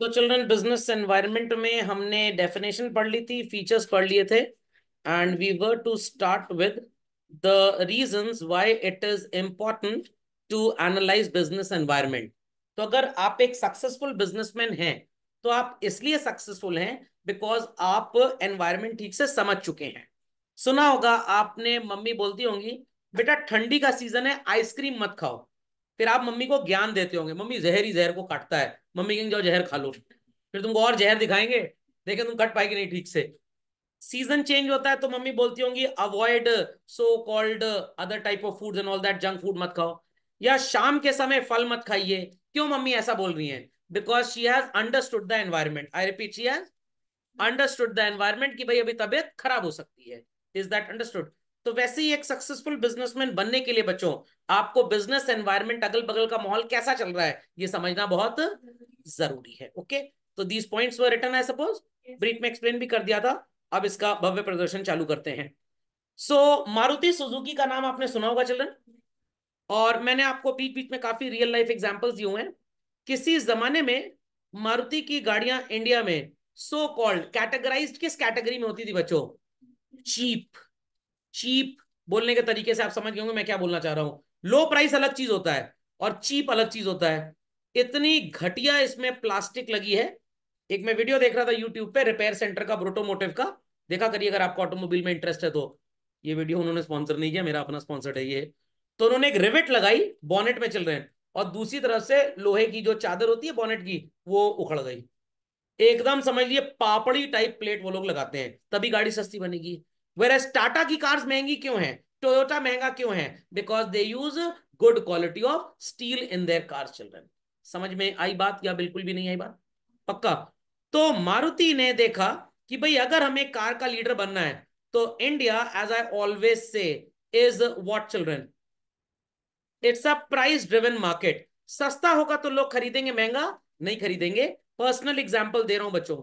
तो children business environment में हमने डेफिनेशन पढ़ ली थी फीचर्स पढ़ लिए थे and we were to start with the reasons why it is important to analyse business environment तो अगर आप एक सक्सेसफुल बिजनेसमैन हैं तो आप इसलिए सक्सेसफुल हैं बिकॉज आप एनवायरनमेंट ठीक से समझ चुके हैं सुना होगा आपने मम्मी बोलती होंगी बेटा ठंडी का सीजन है आइसक्रीम मत खाओ फिर आप मम्मी को ज्ञान देते होंगे मम्मी जहर ही जहर को काटता है मम्मी कहेंगे जाओ जहर खा लो फिर तुमको और जहर दिखाएंगे देखे तुम कट पाएगी नहीं ठीक से सीजन चेंज होता है तो मम्मी बोलती होंगी avoid so called other type of food and all that junk food मत खाओ या शाम के समय फल मत खाइए क्यों मम्मी ऐसा बोल रही है because she has understood the environment I repeat she has understood the environment की भाई अभी तबियत खराब हो सकती है इज दैट अंडरस्टूड तो वैसे ही एक सक्सेसफुल बिजनेसमैन बनने के लिए बच्चों आपको बिजनेस एनवायरमेंट अगल बगल का माहौल कैसा चल रहा है ये समझना बहुत जरूरी है ओके तो these points were return I suppose brief में एक्सप्लेन भी कर दिया था अब इसका भव्य प्रदर्शन चालू करते हैं सो मारुति सुजुकी का नाम आपने सुना होगा चिल्ड्रन और मैंने आपको बीच बीच में काफी रियल लाइफ एग्जाम्पल्स दिए हुए हैं किसी जमाने में मारुति की गाड़ियां इंडिया में सो कॉल्ड कैटेगराइज किस कैटेगरी में होती थी बच्चों चीप चीप बोलने के तरीके से आप समझ गए होंगे मैं क्या बोलना चाह रहा हूं लो प्राइस अलग चीज होता है और चीप अलग चीज होता है इतनी घटिया इसमें प्लास्टिक लगी है एक मैं वीडियो देख रहा था यूट्यूब पे रिपेयर सेंटर का ब्रोटोमोटिव का देखा करिए अगर आपको ऑटोमोबाइल में इंटरेस्ट है तो ये वीडियो उन्होंने स्पॉन्सर नहीं किया मेरा अपना स्पॉन्सर है ये तो उन्होंने एक रिवेट लगाई बॉनेट में चल रहे हैं और दूसरी तरफ से लोहे की जो चादर होती है बॉनेट की वो उखड़ गई एकदम समझ लिए पापड़ी टाइप प्लेट वो लोग लगाते हैं तभी गाड़ी सस्ती बनेगी वेर एज टाटा की कार्स महंगी क्यों है टोयोटा महंगा क्यों है because they use good quality of steel in their car children समझ में आई बात या बिल्कुल भी नहीं आई बात पक्का तो मारुति ने देखा कि भाई अगर हमें कार का लीडर बनना है तो India as I always say is what children it's a price driven market सस्ता होगा तो लोग खरीदेंगे महंगा नहीं खरीदेंगे पर्सनल एग्जाम्पल दे रहा हूं बच्चों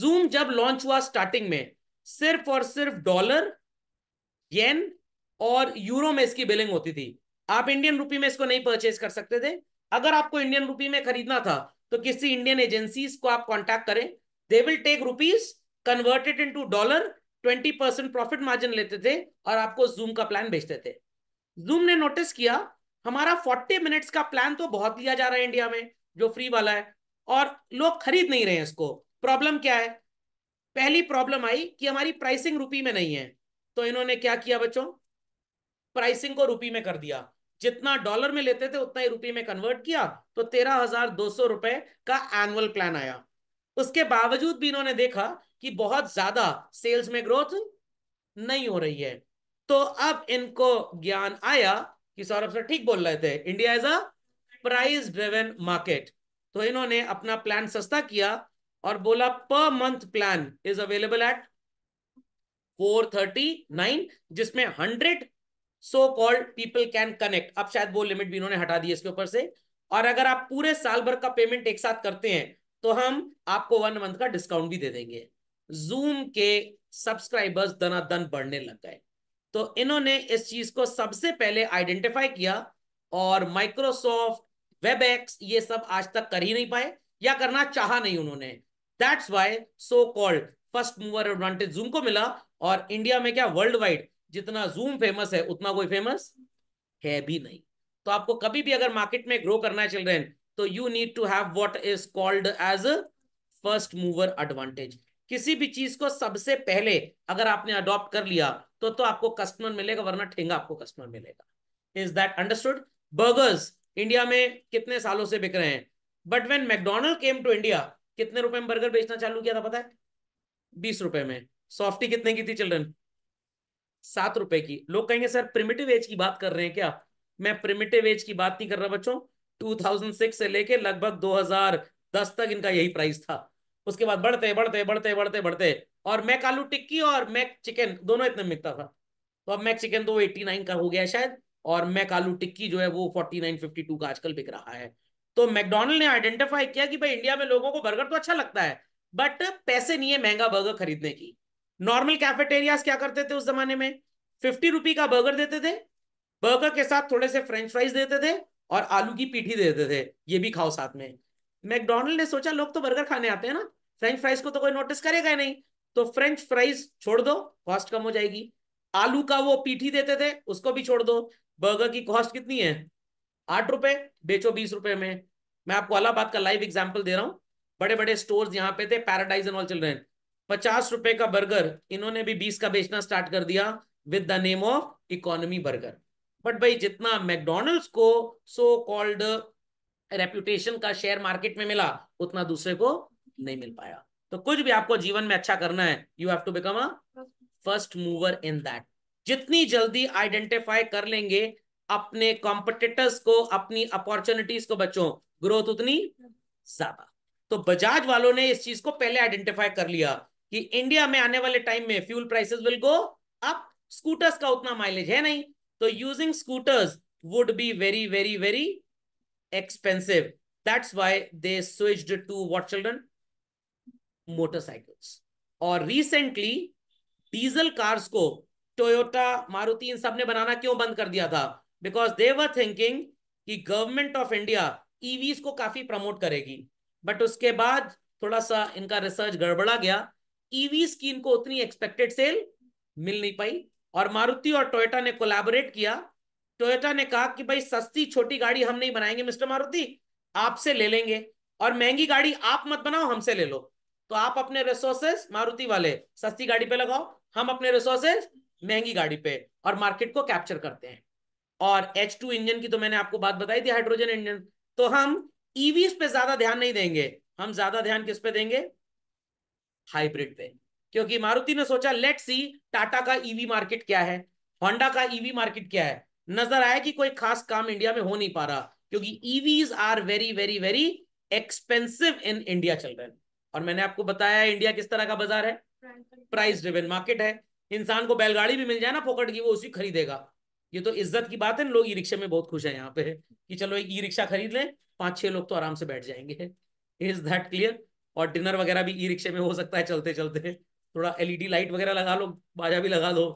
जूम जब लॉन्च हुआ स्टार्टिंग में सिर्फ और सिर्फ डॉलर येन और यूरो में इसकी बिलिंग होती थी आप इंडियन रूपी में इसको नहीं परचेज कर सकते थे अगर आपको इंडियन रूपी में खरीदना था तो किसी इंडियन एजेंसी को आप कॉन्टेक्ट करें they will take rupees converted into dollar twenty percent profit margin लेते थे और आपको जूम का प्लान भेजते थे जूम ने नोटिस किया हमारा फोर्टी मिनट्स का प्लान तो बहुत लिया जा रहा है इंडिया में जो फ्री वाला है और लोग खरीद नहीं रहे हैं इसको प्रॉब्लम क्या है पहली प्रॉब्लम आई कि हमारी प्राइसिंग रुपी में नहीं है तो इन्होंने क्या किया बच्चों प्राइसिंग को रुपी में कर दिया जितना डॉलर में लेते थे उतना ही रुपी में कन्वर्ट किया तो तेरह हजार दो सौ रुपए का एनुअल प्लान आया उसके बावजूद भी इन्होंने देखा कि बहुत ज्यादा सेल्स में ग्रोथ नहीं हो रही है तो अब इनको ज्ञान आया कि सौरभ सर ठीक बोल रहे थे India is a price driven market तो इन्होंने अपना प्लान सस्ता किया और बोला पर month plan is available at four thirty nine जिसमें hundred so called people can connect अब शायद वो लिमिट भी इन्होंने हटा दी इसके ऊपर से और अगर आप पूरे साल भर का पेमेंट एक साथ करते हैं तो हम आपको वन मंथ का डिस्काउंट भी दे देंगे जूम के सब्सक्राइबर्स दनादन बढ़ने लग गए तो इन्होंने इस चीज को सबसे पहले आइडेंटिफाई किया और माइक्रोसॉफ्ट वेब एक्स ये सब आज तक कर ही नहीं पाए या करना चाहा नहीं उन्होंने that's why so called first mover advantage Zoom को मिला और इंडिया में क्या वर्ल्ड वाइड जितना जूम फेमस है उतना कोई फेमस है भी नहीं तो आपको कभी भी अगर मार्केट में ग्रो करना है चिल्ड्रेन तो you need to have what is called as first mover advantage किसी भी चीज को सबसे पहले अगर आपने अडॉप्ट कर लिया तो तो आपको कस्टमर मिलेगा वरना ठेंगा आपको कस्टमर मिलेगा is that understood burgers India में कितने सालों से बिक रहे हैं but when McDonald came to India कितने रुपए में बर्गर बेचना चालू किया था पता है बीस रुपए में सॉफ्टी कितने की थी चिल्ड्रन सात रुपए की लोग कहेंगे सर प्रिमिटिव एज की बात कर रहे हैं क्या मैं प्रिमिटिव एज की बात नहीं कर रहा बच्चों 2006 से लेके लगभग 2010 तक इनका यही प्राइस था उसके बाद बढ़ते बढ़ते बढ़ते बढ़ते बढ़ते और मैक आलू टिक्की और मैक चिकन दोनों इतने मिलता था तो अब मैक चिकन तो एट्टी नाइन का हो गया शायद और मैक आलू टिक्की जो है वो फोर्टी नाइन फिफ्टी टू का आजकल बिक रहा है तो मैकडोनल्ड ने आइडेंटिफाई किया कि भाई इंडिया में लोगों को बर्गर तो अच्छा लगता है बट पैसे नहीं है महंगा बर्गर खरीदने की नॉर्मल कैफेटेरियाज क्या करते थे उस जमाने में फिफ्टी रुपी का बर्गर देते थे बर्गर के साथ थोड़े से फ्रेंच फ्राइज देते थे और आलू की पीठी देते थे ये भी खाओ साथ में मैकडोनल्ड ने सोचा लोग तो बर्गर खाने आते हैं ना फ्रेंच फ्राइज को तो कोई नोटिस करेगा नहीं तो फ्रेंच फ्राइज छोड़ दो कॉस्ट कम हो जाएगी आलू का वो पीठी देते थे उसको भी छोड़ दो बर्गर की कॉस्ट कितनी है आठ रुपए बेचो बीस रुपए में मैं आपको अलाहाबाद का लाइव एग्जाम्पल दे रहा हूँ बड़े बड़े स्टोर यहाँ पे थे पैराडाइज एंड ऑल चिल्ड्रेन रहे पचास रुपए का बर्गर इन्होंने भी बीस का बेचना स्टार्ट कर दिया with the name of economy burger but भाई जितना मैकडोनल्ड्स को सो कॉल्ड रेप्यूटेशन का शेयर मार्केट में मिला उतना दूसरे को नहीं मिल पाया तो कुछ भी आपको जीवन में अच्छा करना है you have to become a first mover in that जितनी जल्दी आइडेंटिफाई कर लेंगे अपने कॉम्पिटिटर्स को अपनी अपॉर्चुनिटीज को बच्चों ग्रोथ उतनी ज्यादा तो बजाज वालों ने इस चीज को पहले आइडेंटिफाई कर लिया कि इंडिया में आने वाले टाइम में fuel prices will go up scooters का उतना माइलेज है नहीं तो using scooters would be very very very expensive that's why they switched to what children motorcycles और रिसेंटली डीजल कार्स को टोयोटा मारुति इन सब ने बनाना क्यों बंद कर दिया था बिकॉज दे वर थिंकिंग कि गवर्नमेंट ऑफ इंडिया ईवीज को काफी प्रमोट करेगी बट उसके बाद थोड़ा सा इनका रिसर्च गड़बड़ा गया ईवीज e की इनको उतनी एक्सपेक्टेड सेल मिल नहीं पाई और मारुति और टोयोटा ने कोलैबोरेट किया टोयोटा ने कहा कि भाई सस्ती छोटी गाड़ी हम नहीं बनाएंगे मिस्टर मारुति आपसे ले लेंगे और महंगी गाड़ी आप मत बनाओ हमसे ले लो तो आप अपने रिसोर्सेस मारुति वाले सस्ती गाड़ी पे लगाओ हम अपने रिसोर्सेस महंगी गाड़ी पे और मार्केट को कैप्चर करते हैं और एच टू इंजन की तो मैंने आपको बात बताई थी हाइड्रोजन इंजन तो हम ईवीज e पे ज्यादा ध्यान नहीं देंगे हम ज्यादा ध्यान किस पे देंगे हाइब्रिड पे क्योंकि मारुति ने सोचा लेट सी टाटा का ईवी e मार्केट क्या है होंडा का ईवी e मार्केट क्या है नजर आया कि कोई खास काम इंडिया में हो नहीं पा रहा क्योंकि EVs are very very very expensive in India children और मैंने आपको बताया इंडिया किस तरह का बाजार है प्राइस ड्रिवेन मार्केट है इंसान को बैलगाड़ी भी मिल जाए ना फोकट की वो उसी खरीदेगा ये तो इज्जत की बात है लोग ई रिक्शे में बहुत खुश है यहाँ पे कि चलो एक ई रिक्शा खरीद लें पांच छह लोग तो आराम से बैठ जाएंगे इज दैट क्लियर और डिनर वगैरह भी ई रिक्शे में हो सकता है चलते चलते थोड़ा एलईडी लाइट वगैरह लगा लो बाजा भी लगा दो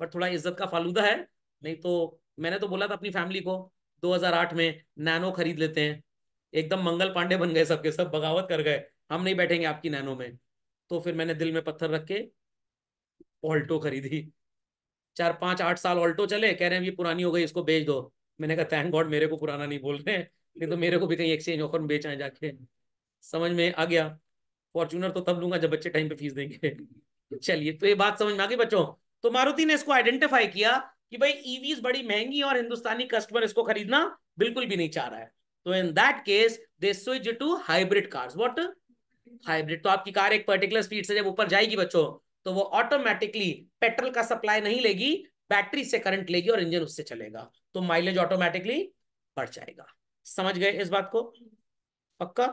पर थोड़ा इज्जत का फालूदा है नहीं तो मैंने तो बोला था अपनी फैमिली को 2008 में नैनो खरीद लेते हैं एकदम मंगल पांडे बन गए सबके सब बगावत कर गए हम नहीं बैठेंगे आपकी नैनो में तो फिर मैंने दिल में पत्थर रख के ऑल्टो खरीदी चार पांच आठ साल ऑल्टो चले कह रहे हैं ये पुरानी हो गई इसको बेच दो मैंने कहा थैंक गॉड मेरे को पुराना नहीं बोल रहे नहीं तो मेरे को भी कहीं एक्सचेंज ऑफर में बेचा जाके समझ में आ गया फॉर्चूनर तो तब लूंगा जब बच्चे टाइम पे फीस देंगे चलिए तो ये बात समझ में आ गई बच्चों तो मारुति ने इसको आइडेंटिफाई किया कि भाई ईवीज e बड़ी महंगी और हिंदुस्तानी कस्टमर इसको खरीदना बिल्कुल भी नहीं चाह रहा है तो in that case they switch to hybrid cars what hybrid तो आपकी कार एक पर्टिकुलर स्पीड से जब ऊपर जाएगी बच्चों तो वो ऑटोमेटिकली पेट्रोल का सप्लाई नहीं लेगी बैटरी से करंट लेगी और इंजन उससे चलेगा तो माइलेज ऑटोमेटिकली बढ़ जाएगा समझ गए इस बात को पक्का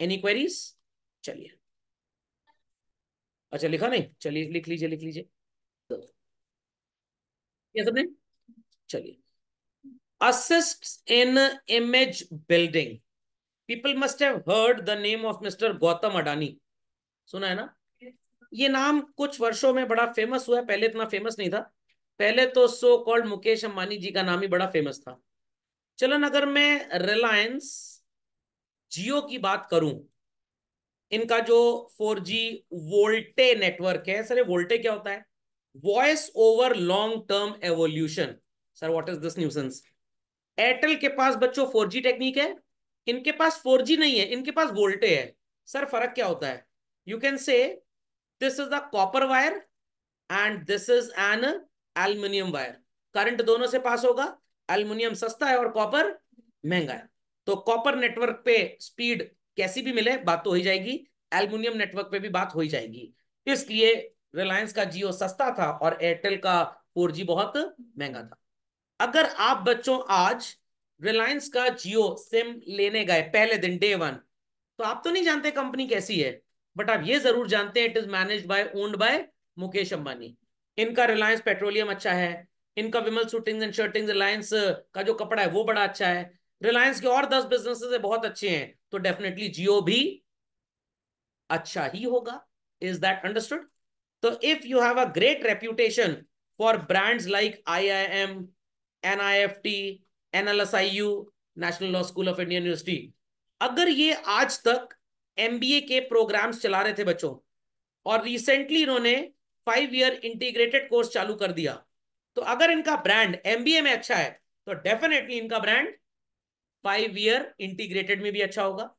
एनी क्वेरीज चलिए अच्छा लिखा नहीं चलिए लिख लीजिए लिख लीजिए तो ये सबने चलिए assist in image building people must have heard the name of mister Gautam Adani सुना है ना ये नाम कुछ वर्षों में बड़ा फेमस हुआ है पहले इतना फेमस नहीं था पहले तो सो कॉल्ड मुकेश अंबानी जी का नाम ही बड़ा फेमस था चलन अगर मैं रिलायंस जियो की बात करूं इनका जो 4G वोल्टे नेटवर्क है सर वोल्टे क्या होता है voice over long term evolution sir what is this nuisance Airtel के पास बच्चों 4G टेक्निक है इनके पास 4G नहीं है इनके पास वोल्टे है सर फर्क क्या होता है you can say this is the copper wire and this is an aluminium wire current दोनों से पास होगा एल्यूमिनियम सस्ता है और कॉपर महंगा है तो कॉपर नेटवर्क पे स्पीड कैसी भी मिले बात तो हो ही जाएगी एल्यूमिनियम नेटवर्क पे भी बात हो ही जाएगी इसलिए रिलायंस का जियो सस्ता था और एयरटेल का जी बहुत महंगा था अगर आप बच्चों आज रिलायंस का जियो सिम लेने गए पहले दिन डे वन तो आप तो नहीं जानते कंपनी कैसी है बट आप ये जरूर जानते हैं it is manage by owned by Mukesh Ambani इनका रिलायंस पेट्रोलियम अच्छा है इनका Vimal suiting and shirting Reliance का जो कपड़ा है वो बड़ा अच्छा है रिलायंस के और दस बिजनेसेस बहुत अच्छे हैं तो डेफिनेटली जियो भी अच्छा ही होगा इज दैट अंडरस्टूड तो if you have a great reputation for brands like I I M N I F T N L S I U national law school of Indian university अगर ये आज तक MBA के programmes चला रहे थे बच्चों और रिसेंटली इन्होंने फाइव ईयर इंटीग्रेटेड कोर्स चालू कर दिया तो अगर इनका ब्रांड एमबीए में अच्छा है तो डेफिनेटली इनका ब्रांड फाइव ईयर इंटीग्रेटेड में भी अच्छा होगा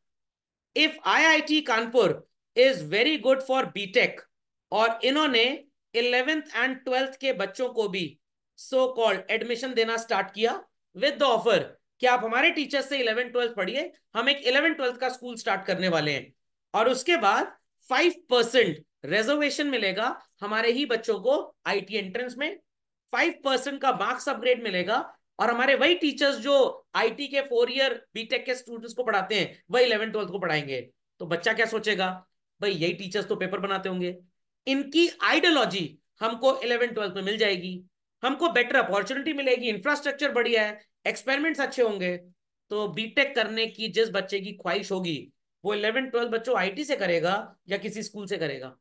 if IIT Kanpur is very good for BTech और इन्होंने इलेवेंथ एंड ट्वेल्थ के बच्चों को भी सो कॉल्ड एडमिशन देना स्टार्ट किया विद द ऑफर कि आप हमारे टीचर से इलेवन ट्वेल्थ पढ़िए हम एक इलेवन ट्वेल्थ का स्कूल स्टार्ट करने वाले हैं और उसके बाद फाइव परसेंट रिजर्वेशन मिलेगा हमारे ही बच्चों को आईटी एंट्रेंस में फाइव परसेंट का मार्क्स अपग्रेड मिलेगा और हमारे वही टीचर्स जो आईटी के फोर ईयर बीटेक के स्टूडेंट्स को पढ़ाते हैं वही इलेवन ट्वेल्थ को पढ़ाएंगे तो बच्चा क्या सोचेगा भाई यही टीचर्स तो पेपर बनाते होंगे इनकी आइडियोलॉजी हमको इलेवन ट्वेल्थ में मिल जाएगी हमको बेटर अपॉर्चुनिटी मिलेगी इंफ्रास्ट्रक्चर बढ़िया है एक्सपेरिमेंट्स अच्छे होंगे तो बीटेक करने की जिस बच्चे की ख्वाहिश होगी वो इलेवन ट्वेल्थ बच्चों आईटी से करेगा या किसी स्कूल से करेगा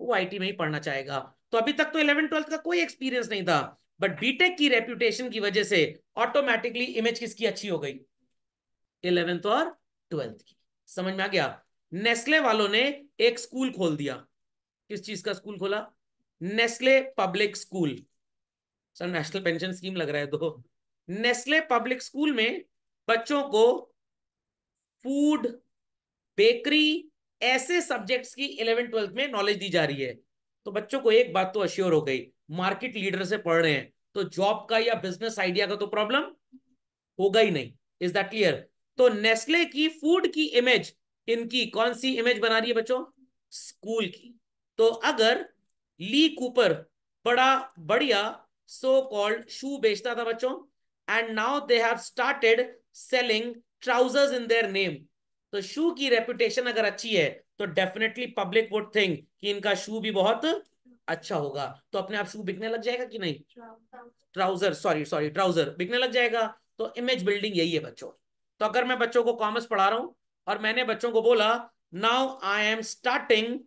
वो आईटी में ही पढ़ना चाहेगा तो अभी तक तो इलेवन ट्वेल्थ का कोई एक्सपीरियंस नहीं था बट बीटेक की रेप्यूटेशन की वजह से ऑटोमेटिकली इमेज किसकी अच्छी हो गई इलेवेंथ और ट्वेल्थ की समझ में आ गया नेस्ले वालों ने एक स्कूल खोल दिया किस चीज का स्कूल खोला Nestle public school sir national pension scheme लग रहा है तो नेस्ले पब्लिक स्कूल में बच्चों को फूड बेकरी ऐसे सब्जेक्ट्स की इलेवन ट्वेल्थ में नॉलेज दी जा रही है तो बच्चों को एक बात तो अश्योर हो गई मार्केट लीडर से पढ़ रहे हैं तो जॉब का या बिजनेस आइडिया का तो प्रॉब्लम होगा ही नहीं इज दैट क्लियर तो नेस्ले की फूड की इमेज इनकी कौन सी इमेज बना रही है बच्चों स्कूल की तो अगर ली कूपर बड़ा बढ़िया सो कॉल्ड शू बेचता था बच्चों and now they have started selling trousers in their name तो शू की रेपुटेशन अगर अच्छी है तो डेफिनेटली पब्लिक वुड थिंक कि इनका शू भी बहुत अच्छा होगा तो अपने आप शू बिकने लग जाएगा कि नहीं ट्राउजर सॉरी सॉरी ट्राउजर बिकने लग जाएगा तो इमेज बिल्डिंग यही है बच्चों तो अगर मैं बच्चों को कॉमर्स पढ़ा रहा हूं और मैंने बच्चों को बोला now I am starting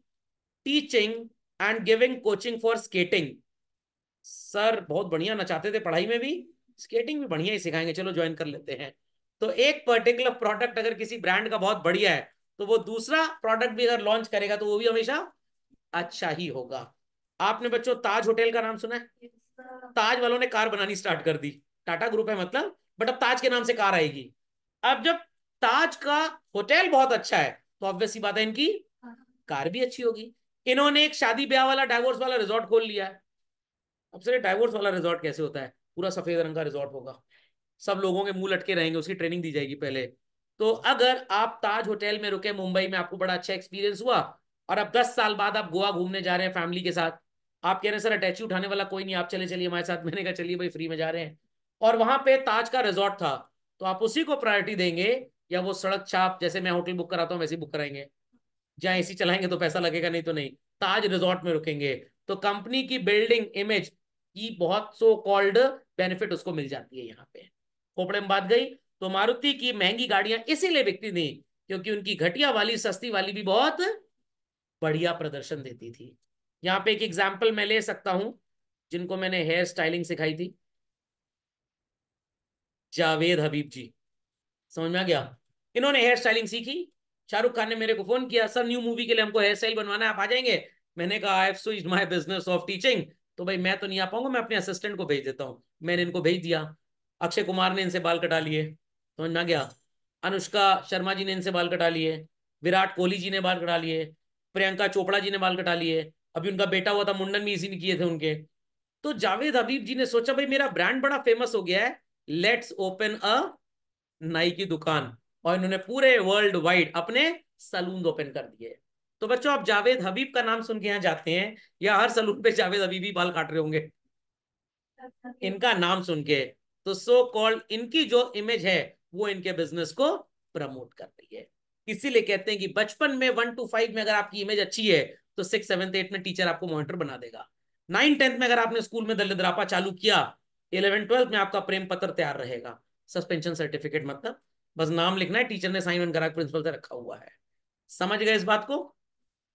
teaching and giving coaching for skating sir बहुत बढ़िया नचाते थे पढ़ाई में भी स्केटिंग भी बढ़िया ही सिखाएंगे चलो ज्वाइन कर लेते हैं तो एक पर्टिकुलर प्रोडक्ट अगर किसी ब्रांड का बहुत बढ़िया है तो वो दूसरा प्रोडक्ट भी अगर लॉन्च करेगा तो वो भी हमेशा अच्छा ही होगा आपने बच्चों ताज होटल का नाम सुना है ताज वालों ने कार बनानी स्टार्ट कर दी टाटा ग्रुप है मतलब बट अब ताज के नाम से कार आएगी अब जब ताज का होटल बहुत अच्छा है तो ऑब्वियसली बात है इनकी हाँ। कार भी अच्छी होगी इन्होंने एक शादी ब्याह वाला डाइवोर्स वाला रिजॉर्ट खोल लिया है अब सर डाइवोर्स वाला रिजॉर्ट कैसे होता है पूरा सफेद रंग का रिजॉर्ट होगा सब लोगों के मुंह लटके रहेंगे उसकी ट्रेनिंग दी जाएगी पहले तो अगर आप ताज होटल में रुके मुंबई में आपको बड़ा अच्छा एक्सपीरियंस हुआ और अब दस साल बाद आप गोवा घूमने जा रहे हैं फैमिली के साथ आप कह रहे हैं सर अटैची उठाने वाला कोई नहीं आप चले चलिए हमारे साथ मैंने कहा चलिए भाई फ्री में जा रहे हैं और वहां पे ताज का रिजॉर्ट था तो आप उसी को प्रायोरिटी देंगे या वो सड़क छाप जैसे मैं होटल बुक कराता हूँ वैसे बुक कराएंगे जहाँ ए चलाएंगे तो पैसा लगेगा नहीं तो नहीं ताज रिजॉर्ट में रुकेंगे तो कंपनी की बिल्डिंग इमेज की बहुत सो कॉल्ड बेनिफिट उसको मिल जाती है यहाँ पे खोपड़े में बात गई तो मारुति की महंगी गाड़ियां इसीलिए बिकती थी क्योंकि उनकी घटिया वाली सस्ती वाली भी बहुत बढ़िया प्रदर्शन देती थी यहाँ पे एक एग्जाम्पल मैं ले सकता हूं जिनको मैंने हेयर स्टाइलिंग सिखाई थी जावेद हबीब जी समझ में आ गया इन्होंने हेयर स्टाइलिंग सीखी शाहरुख खान ने मेरे को फोन किया सर न्यू मूवी के लिए हमको हेयर स्टाइल बनवाना है आप आ जाएंगे मैंने कहा I have my business of teaching तो भाई मैं तो नहीं आ पाऊंगा मैं अपने असिस्टेंट को भेज देता हूँ मैंने इनको भेज दिया अक्षय कुमार ने इनसे बाल कटा लिए समझ में गया अनुष्का शर्मा जी ने इनसे बाल कटा लिए विराट कोहली जी ने बाल कटा लिए प्रियंका चोपड़ा जी ने बाल कटा लिए अभी उनका बेटा हुआ था मुंडन भी इसी ने किए थे उनके तो जावेद हबीब जी ने सोचा भाई मेरा ब्रांड बड़ा फेमस हो गया है लेट्स ओपन अ नाई की दुकान और इन्होंने पूरे वर्ल्ड वाइड अपने सलून ओपन कर दिए तो बच्चों आप जावेद हबीब का नाम सुन के यहाँ जाते हैं या हर सलून पे जावेद हबीब ही बाल काट रहे होंगे इनका नाम सुन के तो सो कॉल्ड इनकी जो इमेज है वो इनके बिजनेस को प्रमोट कर रही है इसीलिए कहते हैं कि बचपन में वन टू फाइव में अगर आपकी इमेज अच्छी है तो सिक्स सेवन एट में टीचर आपको मॉनिटर बना देगा नाइन टेंथ में अगर आपने स्कूल में द्रापा चालू किया इलेवन ट्वेल्थ में आपका प्रेम पत्र तैयार रहेगा सस्पेंशन सर्टिफिकेट मतलब बस नाम लिखना है टीचर ने साइन वन करा प्रिंसिपल से रखा हुआ है समझ गए इस बात को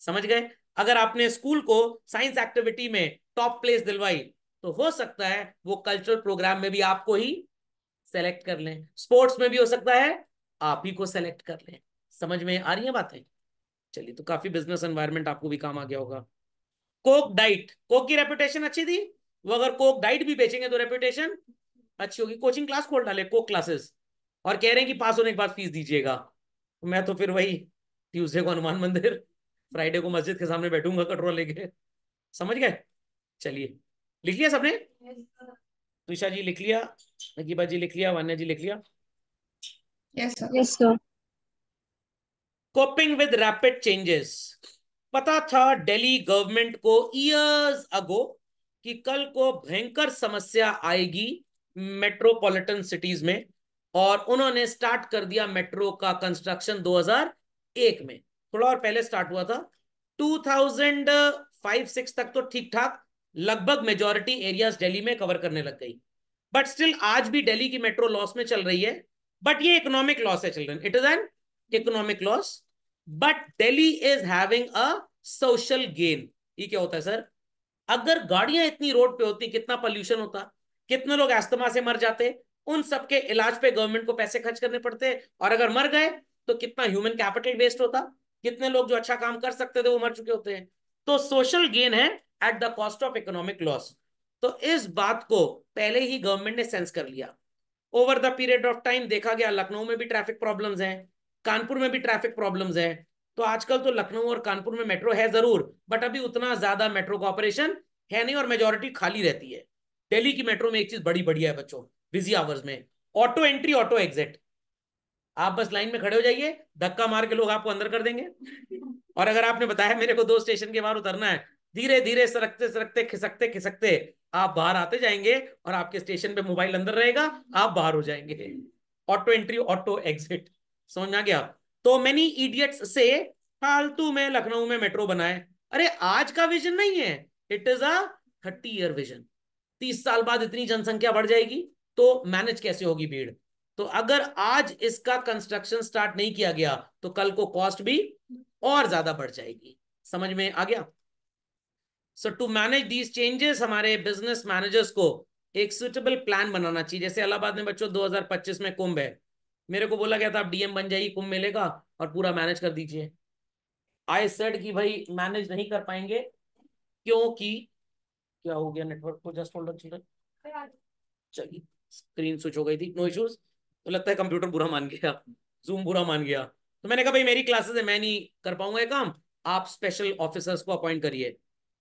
समझ गए अगर आपने स्कूल को साइंस एक्टिविटी में टॉप प्लेस दिलवाई तो हो सकता है वो कल्चरल प्रोग्राम में भी आपको ही सेलेक्ट कर लें स्पोर्ट्स में भी हो सकता है आप ही को सेलेक्ट कर लें समझ में आ रही है बातें चलिए तो काफी बिजनेस एनवायरमेंट आपको भी काम आ गया होगा कोक डाइट कोक की रेपुटेशन अच्छी थी वो अगर कोक डाइट भी बेचेंगे तो रेपुटेशन अच्छी होगी कोचिंग क्लास खोल डाले कोक क्लासेस और कह रहे हैं कि पास होने के बाद फीस दीजिएगा मैं तो फिर वही ट्यूजे को हनुमान मंदिर फ्राइडे को मस्जिद के सामने बैठूंगा कटोरा लेके समझ गए चलिए लिख लिया सबने तुषा जी लिख लिया नकीबा जी लिख लिया वान्या जी लिख लिया yes yes sir coping with rapid changes पता था दिल्ली गवर्नमेंट को इयर्स अगो कि कल को भयंकर समस्या आएगी मेट्रोपॉलिटन सिटीज में और उन्होंने स्टार्ट कर दिया मेट्रो का कंस्ट्रक्शन 2001 में थोड़ा और पहले स्टार्ट हुआ था 2005-6 तक तो ठीक ठाक लगभग मेजोरिटी एरियाज दिल्ली में कवर करने लग गई बट स्टिल आज भी दिल्ली की मेट्रो लॉस में चल रही है बट ये इकोनॉमिक लॉस है children it is an economic loss but Delhi is having a social gain ये क्या होता है सर अगर गाड़ियां इतनी रोड पे होती कितना पॉल्यूशन होता कितने लोग एस्तमा से मर जाते उन सबके इलाज पे गवर्नमेंट को पैसे खर्च करने पड़ते और अगर मर गए तो कितना ह्यूमन कैपिटल वेस्ट होता कितने लोग जो अच्छा काम कर सकते थे वो मर चुके होते हैं तो सोशल गेन है at the cost of economic loss तो इस बात को पहले ही गवर्नमेंट ने सेंस कर लिया over the period of time देखा गया लखनऊ में भी ट्रैफिक प्रॉब्लम है कानपुर में भी ट्रैफिक प्रॉब्लम है तो आजकल तो लखनऊ और कानपुर में मेट्रो है जरूर बट अभी उतना ज्यादा मेट्रो का ऑपरेशन है नहीं और मेजोरिटी खाली रहती है दिल्ली की मेट्रो में एक चीज बड़ी बढ़िया है बच्चों बिजी आवर्स में ऑटो एंट्री ऑटो एग्जिट आप बस लाइन में खड़े हो जाइए धक्का मार के लोग आपको अंदर कर देंगे और अगर आपने बताया मेरे को दो स्टेशन के बाहर उतरना है धीरे धीरे सरकते सरकते खिसकते खिसकते आप बाहर आते जाएंगे और आपके स्टेशन पे मोबाइल अंदर रहेगा आप बाहर हो जाएंगे ऑटो एंट्री ऑटो एग्जिट समझ में आ गया तो मैनी इडियट्स से फालतू में लखनऊ में मेट्रो बनाए अरे आज का विजन नहीं है it is a thirty year vision तीस साल बाद इतनी जनसंख्या बढ़ जाएगी तो मैनेज कैसे होगी भीड़ तो अगर आज इसका कंस्ट्रक्शन स्टार्ट नहीं किया गया तो कल को कॉस्ट भी और ज्यादा बढ़ जाएगी समझ में आ गया so to manage these changes हमारे बिजनेस मैनेजर्स को एक सुटेबल प्लान बनाना चाहिए जैसे अलाहाबाद में बच्चों 2025 में कुंभ है मेरे को बोला गया था आप डीएम बन जाइए कुंभ मिलेगा और पूरा मैनेज कर दीजिए आई सेड कि भाई मैनेज नहीं कर पाएंगे क्योंकि क्या हो गया नेटवर्क को जस्ट होल्ड चलिए स्क्रीन स्विच हो गई थी नो इश्यूज तो लगता है कंप्यूटर बुरा मान गया जूम बुरा मान गया तो मैंने कहा भाई मेरी क्लासेस है मैं नहीं कर पाऊंगा काम आप स्पेशल ऑफिसर्स को अपॉइंट करिए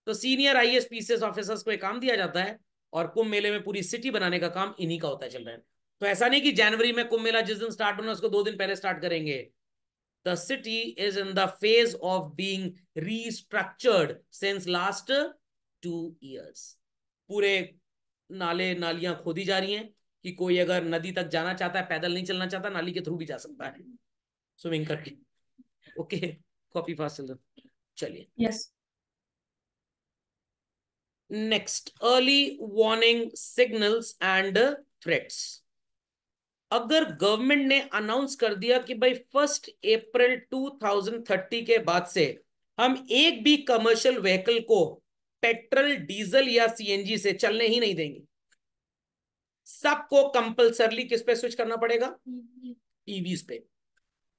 तो senior I S PCS officers को एक काम दिया जाता है और कुंभ मेले में पूरी सिटी बनाने का काम इन्हीं का होता है चल रहा है तो ऐसा नहीं कि जनवरी में कुंभ मेला जिस दिन स्टार्ट होना उसको दो दिन पहले स्टार्ट करेंगे the city is in the phase of being restructured since last two years पूरे नाले नालियां खोदी जा रही हैं कि कोई अगर नदी तक जाना चाहता है पैदल नहीं चलना चाहता नाली के थ्रू भी जा सकता है स्विमिंग करके ओके कॉपी फास्ट चलिए yes next early warning signals and threats अगर गवर्नमेंट ने अनाउंस कर दिया कि भाई फर्स्ट अप्रैल 2030 के बाद से हम एक भी कमर्शियल व्हीकल को पेट्रोल डीजल या सीएनजी से चलने ही नहीं देंगे सबको कंपल्सरली किस पे स्विच करना पड़ेगा ईवीज पे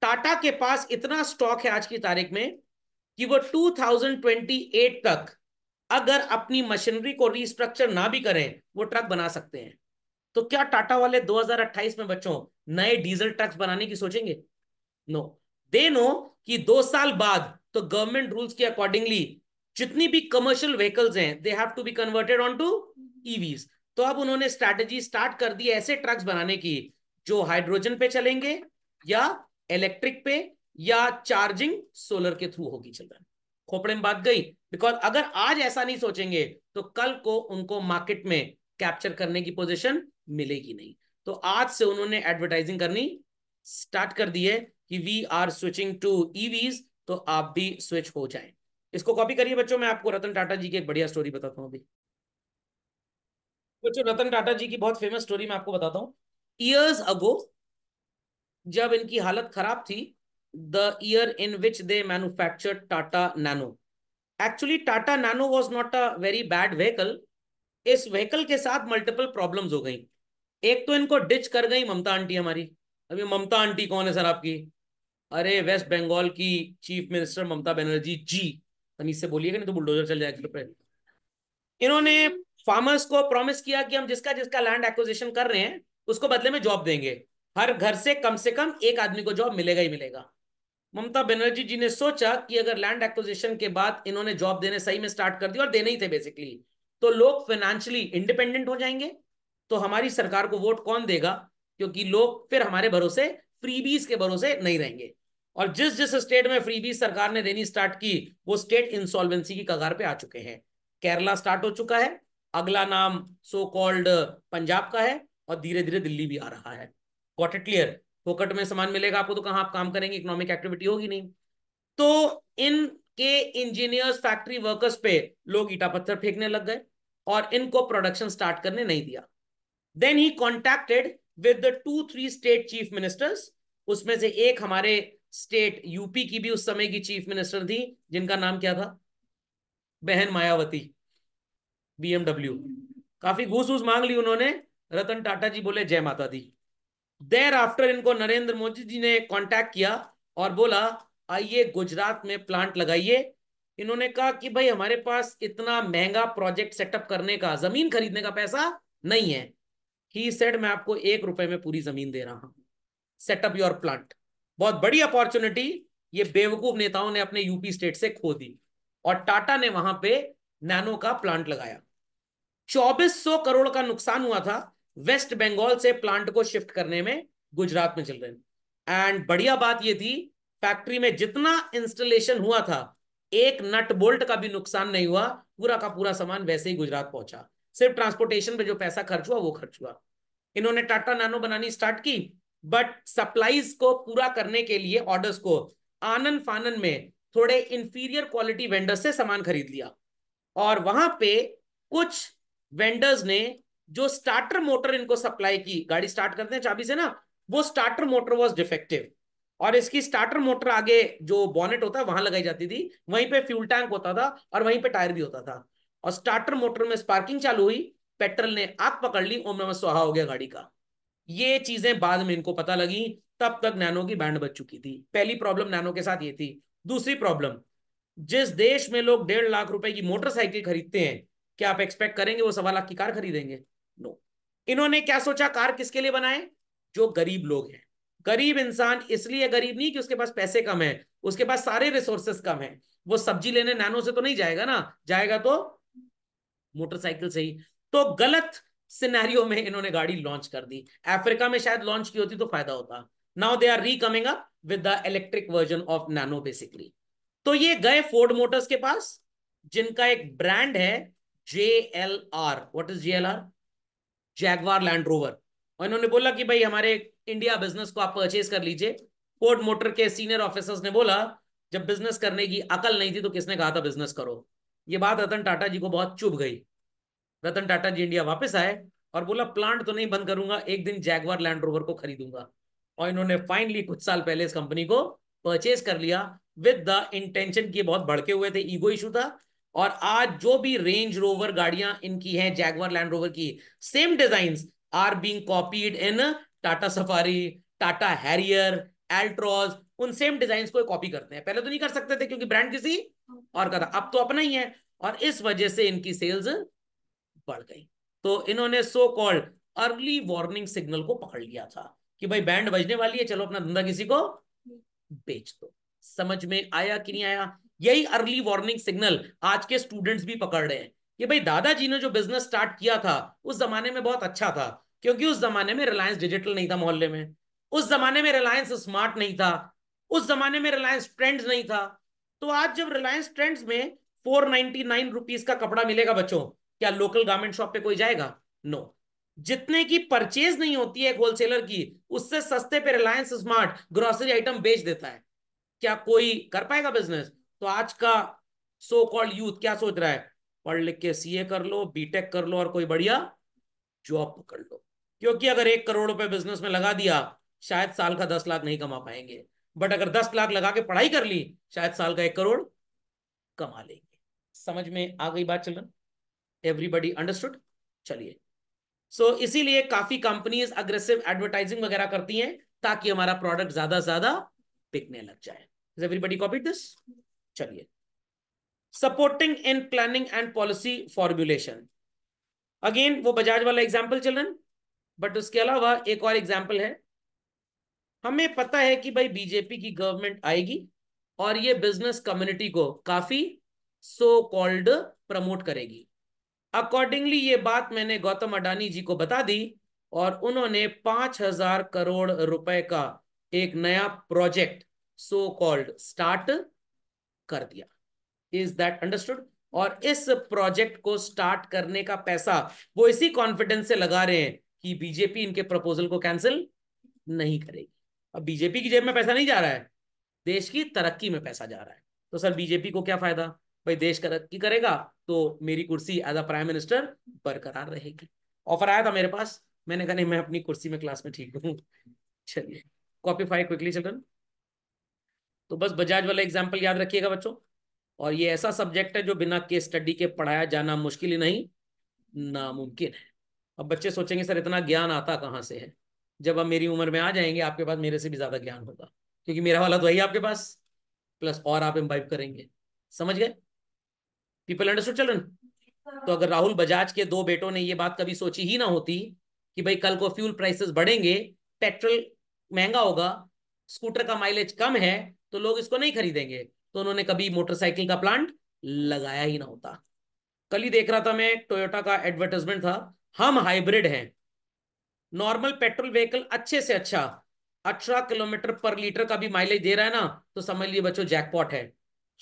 टाटा के पास इतना स्टॉक है आज की तारीख में कि वो 2028 तक अगर अपनी मशीनरी को रिस्ट्रक्चर ना भी करें वो ट्रक बना सकते हैं तो क्या टाटा वाले 2028 में बच्चों नए डीजल ट्रक्स बनाने की सोचेंगे नो दे नो कि दो साल बाद तो गवर्नमेंट रूल्स के अकॉर्डिंगली जितनी भी कमर्शियल व्हीकल्स हैं they have to be converted on to EVs तो अब उन्होंने स्ट्रैटेजी स्टार्ट कर दी ऐसे ट्रक्स बनाने की जो हाइड्रोजन पे चलेंगे या इलेक्ट्रिक पे या चार्जिंग सोलर के थ्रू होगी चिल्ड्रन खोपड़े में बात गई बिकॉज अगर आज ऐसा नहीं सोचेंगे तो कल को उनको मार्केट में कैप्चर करने की पोजीशन मिलेगी नहीं तो आज से उन्होंने एडवर्टाइजिंग करनी स्टार्ट कर दी है कि we are switching to EVs तो आप भी स्विच हो जाए इसको कॉपी करिए बच्चों मैं आपको रतन टाटा जी की एक बढ़िया स्टोरी बताता हूं अभी सोचो रतन टाटा जी की बहुत फेमस स्टोरी मैं आपको बताता हूँ इयर्स अगो जब इनकी हालत खराब थी the year in which they manufacture Tata nano actually Tata nano was not a very bad vehicle इस व्हीकल के साथ मल्टीपल प्रॉब्लम हो गई एक तो इनको डिच कर गई ममता आंटी हमारी अभी ममता आंटी कौन है सर आपकी अरे वेस्ट बंगाल की चीफ मिनिस्टर ममता बनर्जी जी तमीज से बोलिएगा नहीं तो बुलडोजर चल जाएगा इन्होंने फार्मर्स को प्रॉमिस किया कि हम जिसका जिसका लैंड एक्विजिशन कर रहे हैं उसको बदले में जॉब देंगे हर घर से कम से कम एक आदमी को जॉब मिलेगा ही मिलेगा ममता बनर्जी जी ने सोचा कि अगर लैंड एक्विजिशन के बाद इन्होंने जॉब देने सही में स्टार्ट कर दिया और देने ही थे बेसिकली तो लोग फाइनेंशियली इंडिपेंडेंट हो जाएंगे तो हमारी सरकार को वोट कौन देगा क्योंकि लोग फिर हमारे भरोसे फ्रीबीज के भरोसे नहीं रहेंगे और जिस जिस स्टेट में फ्रीबीज सरकार ने देनी स्टार्ट की वो स्टेट इंसॉल्वेंसी की कगार पे आ चुके हैं केरला स्टार्ट हो चुका है अगला नाम सो कॉल्ड पंजाब का है और धीरे धीरे दिल्ली भी आ रहा है वॉट इट क्लियर फोकट में सामान मिलेगा आपको तो कहां आप काम करेंगे इकोनॉमिक एक्टिविटी होगी नहीं तो इन के इंजीनियर्स फैक्ट्री वर्कर्स पे लोग ईटा पत्थर फेंकने लग गए और इनको प्रोडक्शन स्टार्ट करने नहीं दिया देन ही contacted with two three state chief ministers उसमें से एक हमारे स्टेट यूपी की भी उस समय की चीफ मिनिस्टर थी जिनका नाम क्या था बहन मायावती बीएमडब्ल्यू काफी घूस वूस मांग ली उन्होंने रतन टाटा जी बोले जय माता दी देर आफ्टर इनको नरेंद्र मोदी जी ने कॉन्टेक्ट किया और बोला आइए गुजरात में प्लांट लगाइए इन्होंने कहा कि भाई हमारे पास इतना महंगा प्रोजेक्ट सेटअप करने का जमीन खरीदने का पैसा नहीं है ही सेड मैं आपको एक रुपए में पूरी जमीन दे रहा हूं सेटअप योर प्लांट बहुत बड़ी अपॉर्चुनिटी ये बेवकूफ नेताओं ने अपने यूपी स्टेट से खो दी और टाटा ने वहां पे नैनो का प्लांट लगाया 2400 करोड़ का नुकसान हुआ था वेस्ट बंगाल से प्लांट को शिफ्ट करने में गुजरात में चल चिल्ड्रेन एंड बढ़िया बात यह थी फैक्ट्री में जितना इंस्टॉलेशन हुआ था एक नट बोल्ट का भी नुकसान नहीं हुआ पूरा का पूरा सामान वैसे ही गुजरात पहुंचा सिर्फ ट्रांसपोर्टेशन पे जो पैसा खर्च हुआ वो खर्च हुआ इन्होंने टाटा नैनो बनानी स्टार्ट की बट सप्लाईज को पूरा करने के लिए ऑर्डर्स को आनन फानन में थोड़े इंफीरियर क्वालिटी वेंडर से सामान खरीद लिया और वहां पे कुछ वेंडर्स ने जो स्टार्टर मोटर इनको सप्लाई की गाड़ी स्टार्ट करते हैं चाबी से ना वो स्टार्टर मोटर वॉज डिफेक्टिव और इसकी स्टार्टर मोटर आगे जो बॉनेट होता है वहां लगाई जाती थी वहीं पे फ्यूल टैंक होता था और वहीं पे टायर भी होता था और स्टार्टर मोटर में स्पार्किंग चालू हुई पेट्रोल ने आग पकड़ ली ओम सुहा हो गया गाड़ी का ये चीजें बाद में इनको पता लगी तब तक नैनो की बैंड बच चुकी थी पहली प्रॉब्लम नैनो के साथ ये थी दूसरी प्रॉब्लम जिस देश में लोग डेढ़ लाख रुपए की मोटरसाइकिल खरीदते हैं क्या आप एक्सपेक्ट करेंगे वो सवा लाख की कार खरीदेंगे नो no. इन्होंने क्या सोचा कार किसके लिए बनाए जो गरीब लोग हैं गरीब इंसान इसलिए गरीब नहीं कि उसके पास पैसे कम है उसके पास सारे रिसोर्सेस कम है वो सब्जी लेने नैनो से तो नहीं जाएगा ना जाएगा तो मोटरसाइकिल से ही तो गलत सिनेरियो में इन्होंने गाड़ी लॉन्च कर दी अफ्रीका में शायद लॉन्च की होती तो फायदा होता now they are recoming up with the electric version of nano basically तो ये गए फोर्ड मोटर्स के पास जिनका एक ब्रांड है J L R what is J L R Jaguar Land Rover और इन्होंने बोला कि भाई हमारे इंडिया बिजनेस को आप परचेज कर लीजिए फोर्ड मोटर के सीनियर ऑफिसर्स ने बोला जब बिजनेस करने की अकल नहीं थी तो किसने कहा था बिजनेस करो ये बात रतन टाटा जी को बहुत चुभ गई रतन टाटा जी इंडिया वापस आए और बोला प्लांट तो नहीं बंद करूंगा एक दिन जैगवार लैंड रोवर को खरीदूंगा और इन्होंने फाइनली कुछ साल पहले इस कंपनी को परचेज कर लिया विद द इंटेंशन की बहुत भड़के हुए थे ईगो इशू था और आज जो भी रेंज रोवर गाड़ियां इनकी हैं जैगवर लैंड रोवर की same design are being copied in Tata Safari Tata Harrier Altroz उन सेम डिजाइन को कॉपी करते हैं पहले तो नहीं कर सकते थे क्योंकि ब्रांड किसी और का था अब तो अपना ही है और इस वजह से इनकी सेल्स बढ़ गई तो इन्होंने so called early warning signal को पकड़ लिया था कि भाई बैंड बजने वाली है चलो अपना धंधा किसी को हम्म। बेच दो समझ में आया कि नहीं आया यही अर्ली वार्निंग सिग्नल आज के स्टूडेंट्स भी पकड़ रहे हैं कि भाई दादाजी ने जो बिजनेस स्टार्ट किया था उस जमाने में बहुत अच्छा था क्योंकि उस जमाने में रिलायंस डिजिटल नहीं था मोहल्ले में उस जमाने में रिलायंस स्मार्ट नहीं था उस जमाने में रिलायंस ट्रेंड्स नहीं था तो आज जब रिलायंस ट्रेंड्स में फोर नाइनटी रुपीज का कपड़ा मिलेगा बच्चों क्या लोकल गार्मेंट शॉप पे कोई जाएगा नो no. जितने की परचेज नहीं होती है होलसेलर की उससे सस्ते पे रिलायंस स्मार्ट ग्रोसरी आइटम बेच देता है क्या कोई कर पाएगा बिजनेस तो आज का सो कॉल्ड यूथ क्या सोच रहा है पढ़ लिख के सीए कर लो बीटेक कर लो और कोई बढ़िया जॉब पकड़ लो क्योंकि अगर एक करोड़ रुपए बिजनेस में लगा दिया शायद साल का दस लाख नहीं कमा पाएंगे बट अगर दस लाख लगा के पढ़ाई कर ली शायद साल का एक करोड़ कमा लेंगे समझ में आ गई बात चलन एवरीबडी अंडरस्टूड चलिए सो इसीलिए काफी कंपनीज अग्रेसिव एडवर्टाइजिंग वगैरह करती हैं ताकि हमारा प्रोडक्ट ज्यादा से ज्यादा बिकने लग जाए everybody copied this? चलिए supporting in planning and policy formulation again वो बजाज वाला एग्जाम्पल चल रहा है बट उसके अलावा एक और एग्जाम्पल है हमें पता है कि भाई बीजेपी की गवर्नमेंट आएगी और ये बिजनेस कम्युनिटी को काफी सो कॉल्ड प्रमोट करेगी अकॉर्डिंगली ये बात मैंने गौतम अडानी जी को बता दी और उन्होंने पांच हजार करोड़ रुपए का एक नया प्रोजेक्ट सो कॉल्ड स्टार्ट कर दिया इज दैट अंडरस्टूड और इस प्रोजेक्ट को स्टार्ट करने का पैसा वो इसी कॉन्फिडेंस से लगा रहे हैं कि बीजेपी इनके प्रपोजल को कैंसिल नहीं करेगी अब बीजेपी की जेब में पैसा नहीं जा रहा है देश की तरक्की में पैसा जा रहा है तो सर बीजेपी को क्या फायदा भाई देश तरक्की करेगा तो मेरी कुर्सी एज अ प्राइम मिनिस्टर बरकरार रहेगी ऑफर आया था मेरे पास मैंने कहा नहीं मैं अपनी कुर्सी में क्लास में ठीक हूँ चलिए कॉपी फाइव क्विकली चिल्ड्रन तो बस बजाज वाला एग्जाम्पल याद रखिएगा बच्चों और ये ऐसा सब्जेक्ट है जो बिना केस स्टडी के पढ़ाया जाना मुश्किल ही नहीं नामुमकिन है अब बच्चे सोचेंगे सर इतना ज्ञान आता कहाँ से है जब आप मेरी उम्र में आ जाएंगे आपके पास मेरे से भी ज्यादा ज्ञान होगा क्योंकि मेरा वाला तो है आपके पास प्लस और आप इम्बाइब करेंगे समझ गए पीपल अंडरस्टूड चिल्ड्रन तो अगर राहुल बजाज के दो बेटों ने ये बात कभी सोची ही ना होती कि भाई कल को फ्यूल प्राइसेस बढ़ेंगे पेट्रोल महंगा होगा स्कूटर का माइलेज कम है तो लोग इसको नहीं खरीदेंगे तो उन्होंने कभी मोटरसाइकिल का प्लांट लगाया ही ना होता कल ही देख रहा था मैं टोयोटा का एडवर्टाइजमेंट था हम हाइब्रिड हैं नॉर्मल पेट्रोल व्हीकल अच्छे से अच्छा अठारह किलोमीटर पर लीटर का भी माइलेज दे रहा है ना तो समझ लिए बच्चों जैकपॉट है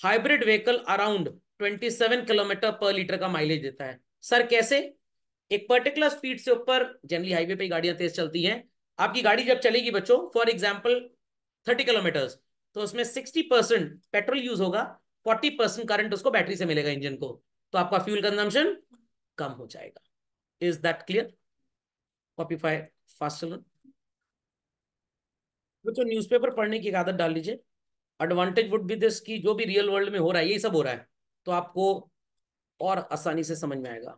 hybrid vehicle around 27 kilometre per litre का माइलेज देता है सर कैसे एक पर्टिकुलर स्पीड से ऊपर जनरली हाईवे पे गाड़ियां तेज चलती हैं आपकी गाड़ी जब चलेगी बच्चों फॉर एग्जाम्पल थर्टी किलोमीटर्स तो उसमें सिक्सटी परसेंट पेट्रोल यूज होगा फोर्टी परसेंट करंट उसको बैटरी से मिलेगा इंजन को तो आपका फ्यूल कंजम्पशन कम हो जाएगा is that clear five fast चलो बच्चों न्यूज़पेपर पढ़ने की आदत डाल लीजिए एडवांटेज वुड बी दिस की जो भी रियल वर्ल्ड में हो रहा है यही सब हो रहा है तो आपको और आसानी से समझ में आएगा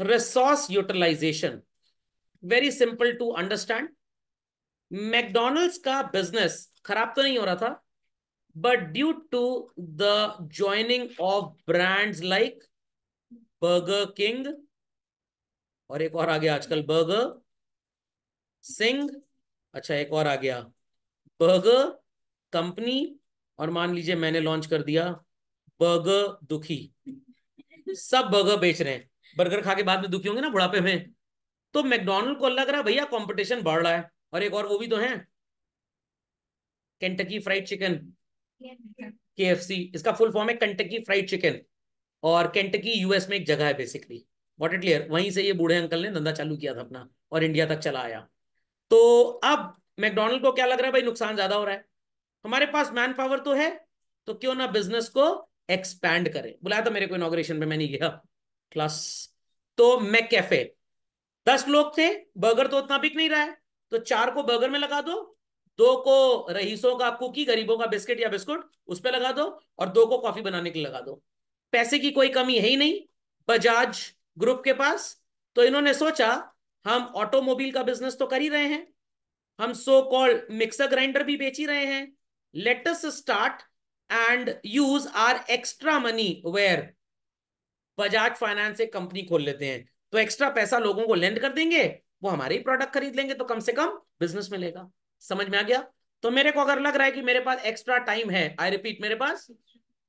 resource utilization very simple to understand McDonald's का बिजनेस खराब तो नहीं हो रहा था but due to the joining of brands like Burger King और एक और आ गया आजकल बर्गर सिंह अच्छा एक और आ गया बर्गर कंपनी और मान लीजिए मैंने लॉन्च कर दिया बर्गर दुखी सब बर्गर बेच रहे हैं बर्गर खा के बाद में दुखी होंगे ना बुढ़ापे में तो मैकडोनल्ड को लग रहा है भैया कंपटीशन बढ़ रहा है और एक और वो भी तो है Kentucky fried chicken K F C इसका फुल फॉर्म है कंटकी फ्राइड चिकन और केंटकी यूएस में एक जगह है बेसिकली वॉट इट क्लियर वहीं से ये बूढ़े अंकल ने धंधा चालू किया था अपना और इंडिया तक चला आया तो अब मैकडोनल्ड को क्या लग रहा है भाई नुकसान ज्यादा हो रहा है हमारे पास मैन पावर तो है तो क्यों ना बिजनेस को एक्सपैंड करें बुलाया था मेरे को इनोग्रेशन पे मैं नहीं गया क्लास तो मैक कैफे दस लोग थे बर्गर तो उतना बिक नहीं रहा है तो चार को बर्गर में लगा दो दो को रईसों का कुकी गरीबों का बिस्किट या बिस्कुट उस पर लगा दो और दो को कॉफी बनाने के लिए लगा दो पैसे की कोई कमी है ही नहीं बजाज ग्रुप के पास तो इन्होंने सोचा हम ऑटोमोबाइल का बिजनेस तो कर ही रहे हैं हम सो कॉल्ड मिक्सर ग्राइंडर भी बेच ही रहे हैं let's start and use our extra money where Bajaj finance एक कंपनी खोल लेते हैं तो एक्स्ट्रा पैसा लोगों को लेंड कर देंगे वो हमारे ही प्रोडक्ट खरीद लेंगे तो कम से कम बिजनेस मिलेगा समझ में आ गया तो मेरे को अगर लग रहा है कि मेरे पास एक्स्ट्रा टाइम है आई रिपीट मेरे पास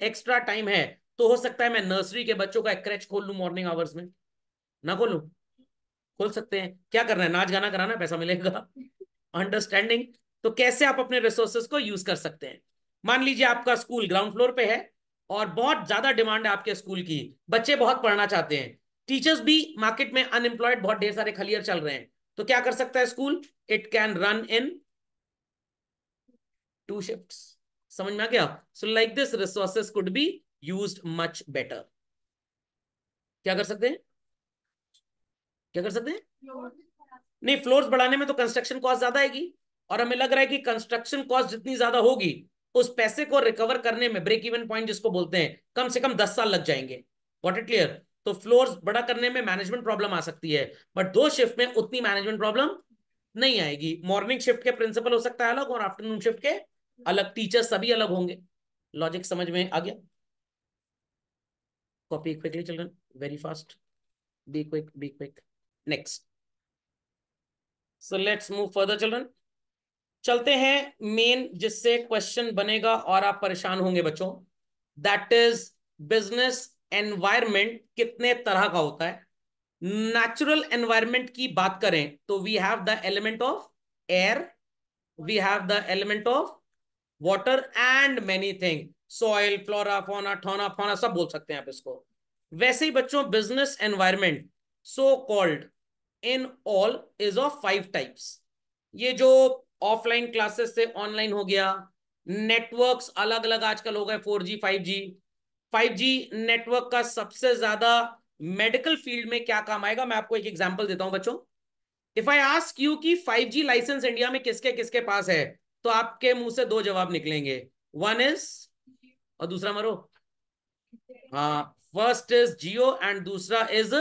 एक्स्ट्रा टाइम है तो हो सकता है मैं नर्सरी के बच्चों का एक क्रैच खोल लू मॉर्निंग आवर्स में ना खोलू खोल सकते हैं क्या करना है नाच गाना कराना पैसा मिलेगा अंडरस्टैंडिंग तो कैसे आप अपने रिसोर्सेस को यूज कर सकते हैं मान लीजिए आपका स्कूल ग्राउंड फ्लोर पे है और बहुत ज्यादा डिमांड है आपके स्कूल की बच्चे बहुत पढ़ना चाहते हैं टीचर्स भी मार्केट में अनएम्प्लॉयड बहुत ढेर सारे खलियर चल रहे हैं तो क्या कर सकता है school it can run in two shift समझ में आ गया so like this resources could be use much better क्या कर सकते हैं क्या कर सकते हैं नहीं फ्लोर्स बढ़ाने में तो कंस्ट्रक्शन कॉस्ट ज्यादा आएगी और हमें लग रहा है कि कंस्ट्रक्शन कॉस्ट जितनी ज्यादा होगी उस पैसे को रिकवर करने में ब्रेक इवन पॉइंट जिसको बोलते हैं कम से कम दस साल लग जाएंगे वॉट इट क्लियर तो फ्लोर्स बड़ा करने में मैनेजमेंट प्रॉब्लम आ सकती है बट दो शिफ्ट में उतनी मैनेजमेंट प्रॉब्लम नहीं आएगी मॉर्निंग शिफ्ट के प्रिंसिपल हो सकता है अलग और आफ्टरनून शिफ्ट के अलग टीचर सभी अलग होंगे लॉजिक समझ में आ गया copy quickly children very fast be quick be quick next so let's move further children चलते हैं मेन जिससे क्वेश्चन बनेगा और आप परेशान होंगे बच्चों दैट इज बिजनेस एनवायरमेंट कितने तरह का होता है नेचुरल एनवायरमेंट की बात करें तो we have the element of air we have the element of water and many thing soil flora fauna ठोना फोना सब बोल सकते हैं आप इसको वैसे ही बच्चों business environment so called in all is of five types ये जो ऑफलाइन क्लासेस से ऑनलाइन हो गया नेटवर्क्स अलग अलग आजकल हो गए four G five G 5G network का सबसे ज्यादा मेडिकल फील्ड में क्या काम आएगा मैं आपको एक एग्जांपल देता हूं बच्चों इफ आई आस्क यू कि 5G लाइसेंस इंडिया में किसके किसके पास है तो आपके मुंह से दो जवाब निकलेंगे वन इज और दूसरा मरो हाँ फर्स्ट इज जियो एंड दूसरा इज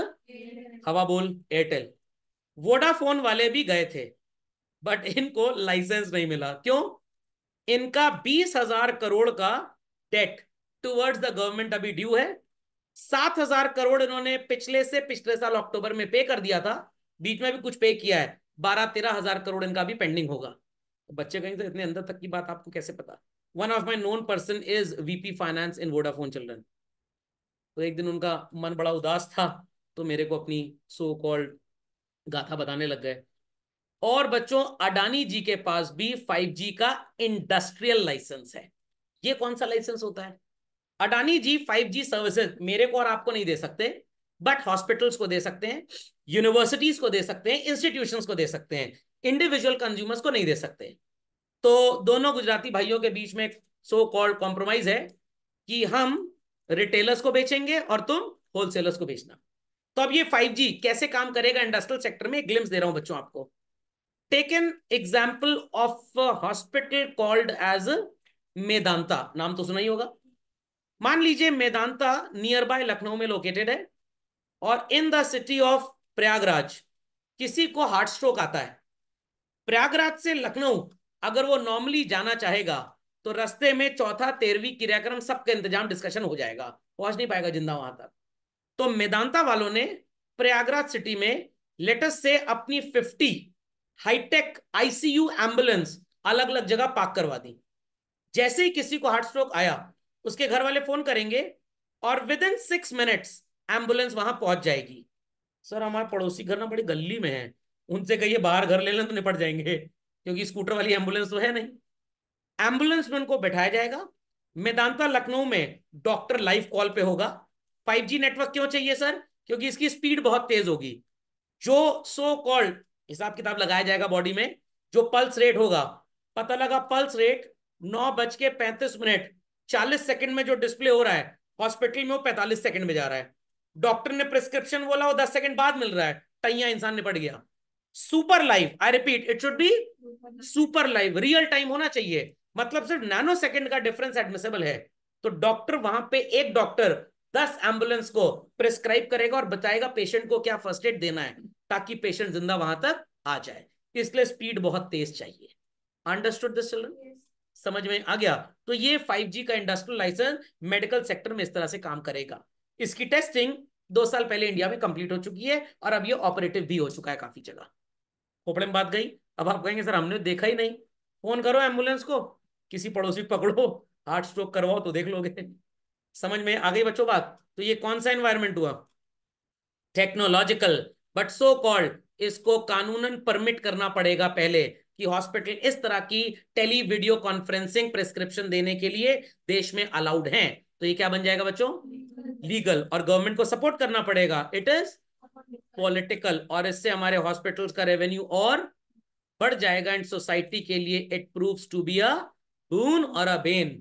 हवा बोल एयरटेल वोडाफोन वाले भी गए थे बट इनको लाइसेंस नहीं मिला क्यों इनका बीस हजार करोड़ का डेट टूवर्ड्स द गवर्नमेंट अभी ड्यू है सात हजार करोड़ इन्होंने पिछले से पिछले साल अक्टूबर में पे कर दिया था बीच में भी कुछ पे किया है बारह तेरह हजार करोड़ इनका भी पेंडिंग होगा तो बच्चे कहेंगे तो इतने अंदर तक की बात आपको कैसे पता one of my known person is VP finance in Vodafone children तो एक दिन उनका मन बड़ा उदास था तो मेरे को अपनी सो कॉल्ड गाथा बताने लग गए और बच्चों अडानी जी के पास भी 5G का इंडस्ट्रियल लाइसेंस है ये कौन सा लाइसेंस होता है Adani G five G services मेरे को और आपको नहीं दे सकते बट हॉस्पिटल्स को दे सकते हैं यूनिवर्सिटीज को दे सकते हैं इंस्टीट्यूशंस को दे सकते हैं इंडिविजुअल कंज्यूमर्स को नहीं दे सकते तो दोनों गुजराती भाइयों के बीच में सो कॉल्ड कॉम्प्रोमाइज है कि हम रिटेलर्स को बेचेंगे और तुम होलसेलर्स को बेचना तो अब ये 5G कैसे काम करेगा इंडस्ट्रियल सेक्टर में ग्लिम्स दे रहा हूं बच्चों आपको take an example of hospital called as Medanta नाम तो सुना ही होगा मान लीजिए मेदांता नियर बाय लखनऊ में लोकेटेड है और in the city of Prayagraj किसी को हार्ट स्ट्रोक आता है प्रयागराज से लखनऊ अगर वो नॉर्मली जाना चाहेगा तो रस्ते में चौथा तेरहवीं क्रियाक्रम सबका इंतजाम डिस्कशन हो जाएगा पहुंच नहीं पाएगा जिंदा वहां तक तो मेदांता वालों ने प्रयागराज सिटी में लेटेस्ट से अपनी फिफ्टी हाईटेक आईसीयू एम्बुलेंस अलग अलग जगह पार्क करवा दी जैसे ही किसी को हार्ट स्ट्रोक आया उसके घर वाले फोन करेंगे और within six minutes ambulance वहां पहुंच जाएगी सर हमारे पड़ोसी घर ना बड़ी गली में है उनसे कहिए बाहर घर ले लें तो निपट जाएंगे क्योंकि स्कूटर वाली एम्बुलेंस तो है नहीं एम्बुलेंस में उनको बैठाया जाएगा मैदानता लखनऊ में डॉक्टर लाइव कॉल पे होगा 5G नेटवर्क क्यों चाहिए सर क्योंकि इसकी स्पीड बहुत तेज होगी जो सो कॉल्ड हिसाब किताब लगाया जाएगा बॉडी में जो पल्स रेट होगा पता लगा पल्स रेट नौ बज के पैंतीस मिनट चालीस सेकंड में जो डिस्प्ले हो रहा है हॉस्पिटल में वो पैंतालीस सेकंड में जा रहा है डॉक्टर ने प्रिस्क्रिप्शन बोला वो दस सेकंड बाद मिल रहा है टैया इंसान निपट गया super life I repeat it should be super life real time होना चाहिए मतलब सिर्फ नैनो सेकंड का डिफरेंस एडमिसेबल है तो डॉक्टर वहां पे एक डॉक्टर दस एम्बुलेंस को प्रिस्क्राइब करेगा और बताएगा पेशेंट को क्या फर्स्ट एड देना है ताकि पेशेंट जिंदा वहां तक आ जाए इसलिए स्पीड बहुत तेज चाहिए अंडरस्टूड दिस चिल्ड्रन समझ में आ गया तो ये 5G का इंडस्ट्रियल लाइसेंस मेडिकल सेक्टर में इस तरह से काम करेगा इसकी टेस्टिंग दो साल पहले इंडिया में कंप्लीट हो चुकी है और अब ये ऑपरेटिव भी हो चुका है काफी जगह खोपड़े में बात गई अब आप कहेंगे सर हमने देखा ही नहीं फोन करो एम्बुलेंस को किसी पड़ोसी पकड़ो हार्ट स्ट्रोक करवाओ तो देख लोगे समझ में आ गई बच्चों बात तो ये कौन सा एनवायरमेंट हुआ टेक्नोलॉजिकल बट सो कॉल्ड इसको कानूनन परमिट करना पड़ेगा पहले कि हॉस्पिटल इस तरह की टेली वीडियो कॉन्फ्रेंसिंग प्रेस्क्रिप्शन देने के लिए देश में अलाउड हैं तो ये क्या बन जाएगा बच्चों लीगल और गवर्नमेंट को सपोर्ट करना पड़ेगा इट इज पॉलिटिकल और इससे हमारे हॉस्पिटल्स का रेवेन्यू और बढ़ जाएगा एंड सोसाइटी के लिए it proves to be a boon और अ बेन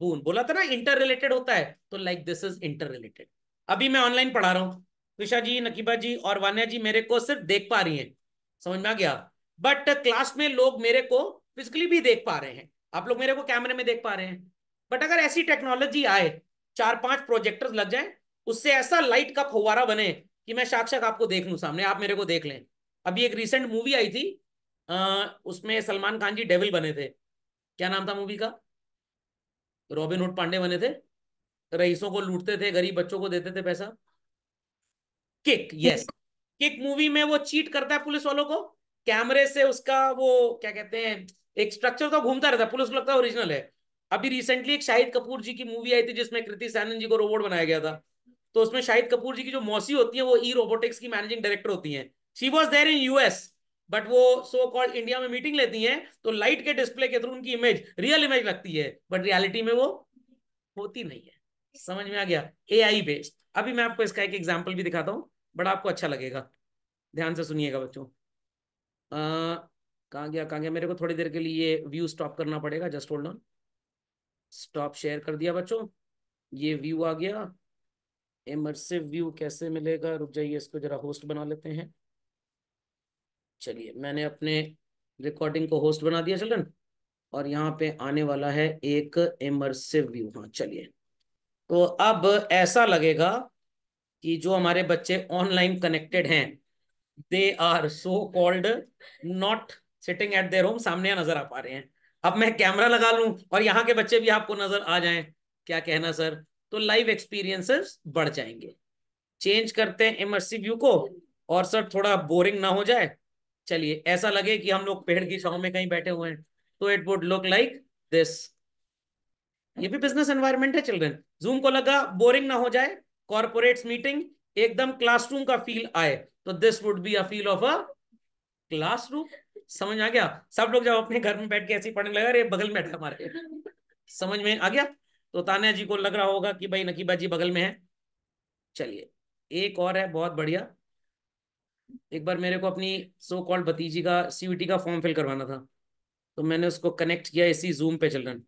बून बोला था ना इंटर रिलेटेड होता है तो like this is inter related अभी मैं ऑनलाइन पढ़ा रहा हूं ऋषा जी नकीबा जी और वान्या जी मेरे को सिर्फ देख पा रही हैं समझ में आ गया बट क्लास में लोग मेरे को फिजिकली भी देख पा रहे हैं आप लोग मेरे को कैमरे में देख पा रहे हैं बट अगर ऐसी टेक्नोलॉजी आए चार पांच प्रोजेक्टर लग जाए उससे ऐसा लाइट का फुवारा बने कि मैं साक्षात आपको देख लू सामने आप मेरे को देख लें अभी एक रिसेंट मूवी आई थी आ, उसमें सलमान खान जी डेविल बने थे क्या नाम था मूवी का रॉबिन हुड पांडे बने थे रईसों को लूटते थे गरीब बच्चों को देते थे पैसा किक यस किक मूवी में वो चीट करता है पुलिस वालों को कैमरे से उसका वो क्या कहते हैं एक स्ट्रक्चर तो घूमता रहता है पुलिस को लगता है ओरिजिनल है अभी रिसेंटली एक शाहिद कपूर जी की मूवी आई थी जिसमें कृति सैनन जी को रोबोट बनाया गया था तो उसमें शाहिद कपूर जी की जो मौसी होती है वो ई रोबोटिक्स की मैनेजिंग डायरेक्टर होती है she was there in US but वो सो कॉल्ड इंडिया में मीटिंग लेती हैं तो लाइट के डिस्प्ले के थ्रू उनकी इमेज रियल इमेज लगती है बट रियलिटी में वो होती नहीं है समझ में आ गया ए आई बेस्ड अभी मैं आपको इसका एक एग्जाम्पल भी दिखाता हूँ बट आपको अच्छा लगेगा ध्यान से सुनिएगा बच्चों कहाँ गया कहाँ गया मेरे को थोड़ी देर के लिए व्यू स्टॉप करना पड़ेगा just hold on stop share कर दिया बच्चों ये व्यू आ गया इमरसिव व्यू कैसे मिलेगा रुक जाइए इसको जरा होस्ट बना लेते हैं चलिए मैंने अपने रिकॉर्डिंग को होस्ट बना दिया चलन और यहाँ पे आने वाला है एक इमरसिव व्यू हाँ चलिए तो अब ऐसा लगेगा कि जो हमारे बच्चे ऑनलाइन कनेक्टेड हैं they are so called not sitting at their home सामने नजर आ पा रहे हैं अब मैं कैमरा लगा लूं और यहाँ के बच्चे भी आपको नजर आ जाएं क्या कहना सर तो लाइव एक्सपीरियंसेस बढ़ जाएंगे चेंज करते हैं इमर्सिव व्यू को और सर थोड़ा बोरिंग ना हो जाए चलिए ऐसा लगे कि हम लोग पेड़ की छाव में कहीं बैठे हुए हैं तो it would look like this ये भी बिजनेस एनवायरनमेंट है चिल्ड्रन जूम को लगा बोरिंग ना हो जाए कॉर्पोरेट्स मीटिंग एकदम क्लासरूम का फील आए तो this would be a feel of a classroom समझ आ गया सब लोग जब अपने घर में बैठ के ऐसे पढ़ने लगा अरे बगल में बैठा हमारे समझ में आ गया तो तान्या जी को लग रहा होगा कि भाई नकीबा जी बगल में है चलिए एक और है बहुत बढ़िया एक बार मेरे को अपनी सो कॉल्ड भतीजी का सीयूटी का फॉर्म फिल करवाना था तो मैंने उसको कनेक्ट किया इसी जूम पे children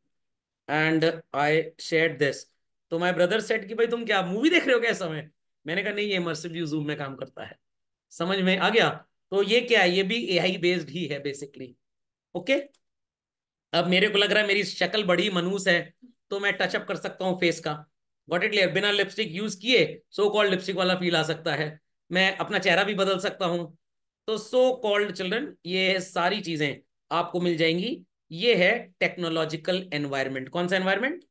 and I share this तो माई ब्रदर सेट की भाई तुम क्या मूवी देख रहे हो क्या समय मैंने कहा नहीं ये इमर्सिव जूम में काम करता है समझ में आ गया तो ये क्या है ये भी एआई बेस्ड ही है बेसिकली ओके अब मेरे को लग रहा है मेरी शक्ल बड़ी मनूस है तो मैं टचअप कर सकता हूँ फेस का वॉट इट लियर बिना लिपस्टिक यूज किए सो कॉल्ड लिपस्टिक वाला फील आ सकता है मैं अपना चेहरा भी बदल सकता हूँ तो सो कॉल्ड चिल्ड्रन ये सारी चीजें आपको मिल जाएंगी ये है टेक्नोलॉजिकल एनवायरमेंट कौन सा एनवायरमेंट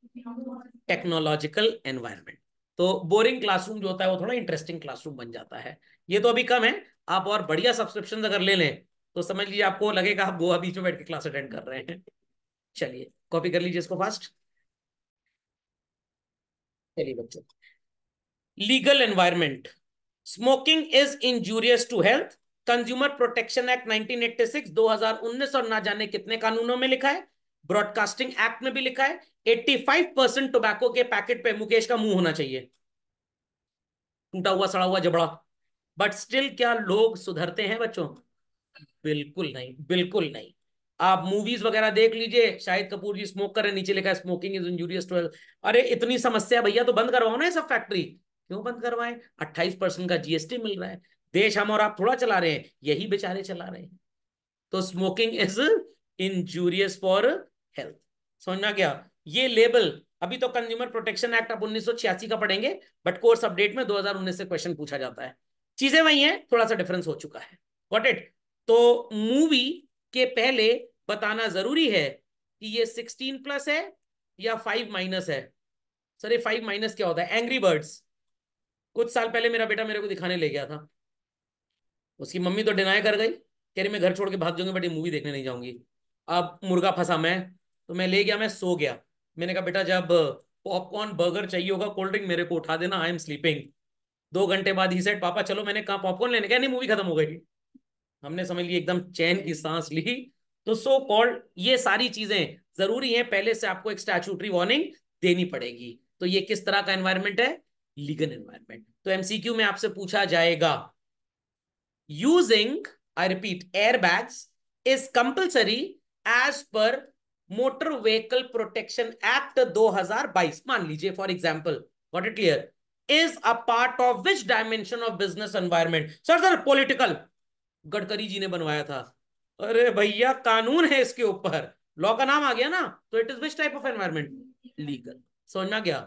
टेक्नोलॉजिकल एनवायरमेंट तो बोरिंग क्लासरूम जो होता है वो थोड़ा इंटरेस्टिंग क्लासरूम बन जाता है ये तो अभी कम है आप और बढ़िया सब्सक्रिप्शन अगर ले लें तो समझ लीजिए आपको लगेगा आप गोवा बीच में बैठ के क्लास अटेंड कर रहे हैं चलिए कॉपी कर लीजिए इसको फास्ट चलिए बच्चों legal environment smoking is injurious to health consumer protection act 1986 2019 और ना जाने कितने कानूनों में लिखा है ब्रॉडकास्टिंग एक्ट में भी लिखा है 85 परसेंट टोबैको के पैकेट पे मुकेश का मुंह होना चाहिए टूटा हुआ सड़ा हुआ जबड़ा बट स्टिल क्या लोग सुधरते हैं बच्चों बिल्कुल नहीं बिल्कुल नहीं आप मूवीज वगैरह देख लीजिए शाहिद कपूर जी स्मोक कर रहे नीचे लिखा है स्मोकिंग इज इंजूरियस हेल्थ अरे इतनी समस्या भैया तो बंद करवाओ ना ये सब फैक्ट्री क्यों बंद करवाए अट्ठाईस परसेंट का जीएसटी मिल रहा है देश हम और आप थोड़ा चला रहे हैं यही बेचारे चला रहे हैं तो smoking is injurious for health समझना क्या ये लेबल अभी तो कंज्यूमर प्रोटेक्शन एक्ट आप उन्नीस का पढ़ेंगे बट कोर्स अपडेट में दो से क्वेश्चन पूछा जाता है चीजें वही हैं थोड़ा सा डिफरेंस हो चुका है वॉट इट तो मूवी के पहले बताना जरूरी है कि ये सिक्सटीन प्लस है या फाइव माइनस है सर ये फाइव माइनस क्या होता है एंग्री बर्ड्स कुछ साल पहले मेरा बेटा मेरे को दिखाने ले गया था उसकी मम्मी तो डिनाई कर गई कह रही मैं घर छोड़ के भाग जाऊंगी बट ये मूवी देखने नहीं जाऊंगी अब मुर्गा फंसा मैं तो मैं ले गया मैं सो गया मैंने कहा बेटा जब पॉपकॉर्न बर्गर चाहिए होगा कोल्ड ड्रिंक मेरे को उठा देना आई एम स्लीपिंग दो घंटे बाद ही सेट पापा चलो मैंने कहा पॉपकॉर्न लेने क्या नहीं मूवी खत्म हो गई हमने समझ ली एकदम चैन की सांस ली तो सो कॉल्ड ये सारी चीजें जरूरी है पहले से आपको एक स्टैचूटरी वार्निंग देनी पड़ेगी तो ये किस तरह का एनवायरमेंट है लीगल एनवायरमेंट तो एमसीक्यू में आपसे पूछा जाएगा using I repeat air bags is compulsory as पर मोटर व्हीकल प्रोटेक्शन एक्ट 2022 मान लीजिए for example what it clear is a part of which dimension of business environment sir sir political Gadkari ji ने बनवाया था अरे भैया कानून है इसके ऊपर लॉ का नाम आ गया ना तो it is which type of environment legal समझ गया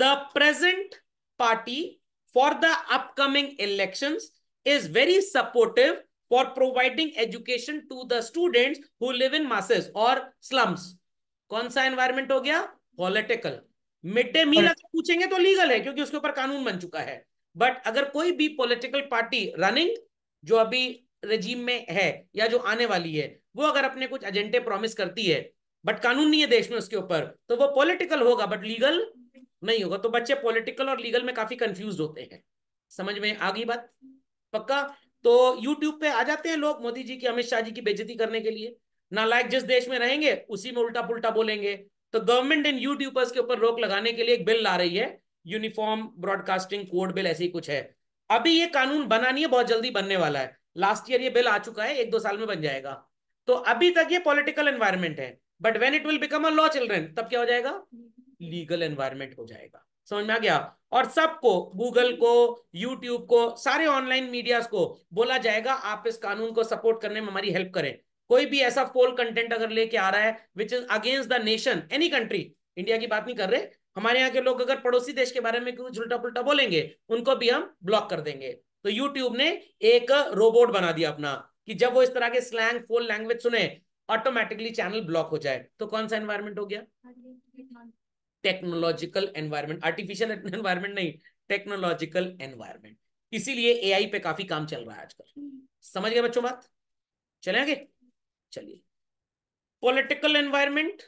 the present party for the upcoming election is very supportive for providing education to the student who live in masses और स्लम्स कौन सा एनवायरमेंट हो गया पॉलिटिकल मिड डे मील हाँ। अगर पूछेंगे तो लीगल है क्योंकि उसके ऊपर कानून बन चुका है बट अगर कोई भी पॉलिटिकल पार्टी रनिंग जो अभी रजीम में है या जो आने वाली है वो अगर अपने कुछ एजेंडे प्रॉमिस करती है बट कानून नहीं है देश में उसके ऊपर तो वो पॉलिटिकल होगा बट लीगल नहीं होगा तो बच्चे पॉलिटिकल और लीगल में काफी कंफ्यूज होते हैं समझ में आ गई बात पक्का तो यूट्यूब पे आ जाते हैं लोग मोदी जी की अमित शाह जी की बेजती करने के लिए नालायक जिस देश में रहेंगे उसी में उल्टा पुल्टा बोलेंगे तो गवर्नमेंट इन यूट्यूबर्स के ऊपर रोक लगाने के लिए एक बिल ला रही है यूनिफॉर्म ब्रॉडकास्टिंग कोड बिल ऐसे ही कुछ है अभी ये कानून बना नहीं है बहुत जल्दी बनने वाला है लास्ट ईयर ये बिल आ चुका है एक दो साल में बन जाएगा तो अभी तक ये पॉलिटिकल एनवायरमेंट है but when it will become a law children तब क्या हो जाएगा लीगल एनवायरमेंट हो जाएगा समझ में आ गया और सबको गूगल को यूट्यूब को सारे ऑनलाइन मीडिया को बोला जाएगा आप इस कानून को सपोर्ट करने में हमारी हेल्प करें कोई भी ऐसा पोल कंटेंट अगर लेके आ रहा है which is against the nation any country India की बात नहीं कर रहे हमारे यहाँ के लोग अगर पड़ोसी देश के बारे में कुछ उल्टा पुलटा बोलेंगे उनको भी हम ब्लॉक कर देंगे तो यूट्यूब ने एक रोबोट बना दिया अपना कि जब वो इस तरह के स्लैंग फोल लैंग्वेज सुने ऑटोमेटिकली चैनल ब्लॉक हो जाए तो कौन सा एनवायरमेंट हो गया टेक्नोलॉजिकल एनवायरमेंट आर्टिफिशियल एनवायरमेंट नहीं टेक्नोलॉजिकल एनवायरमेंट इसीलिए एआई पे काफी काम चल रहा है आजकल हम्म। समझ गए बच्चों बात चले आगे चलिए पॉलिटिकल एनवायरनमेंट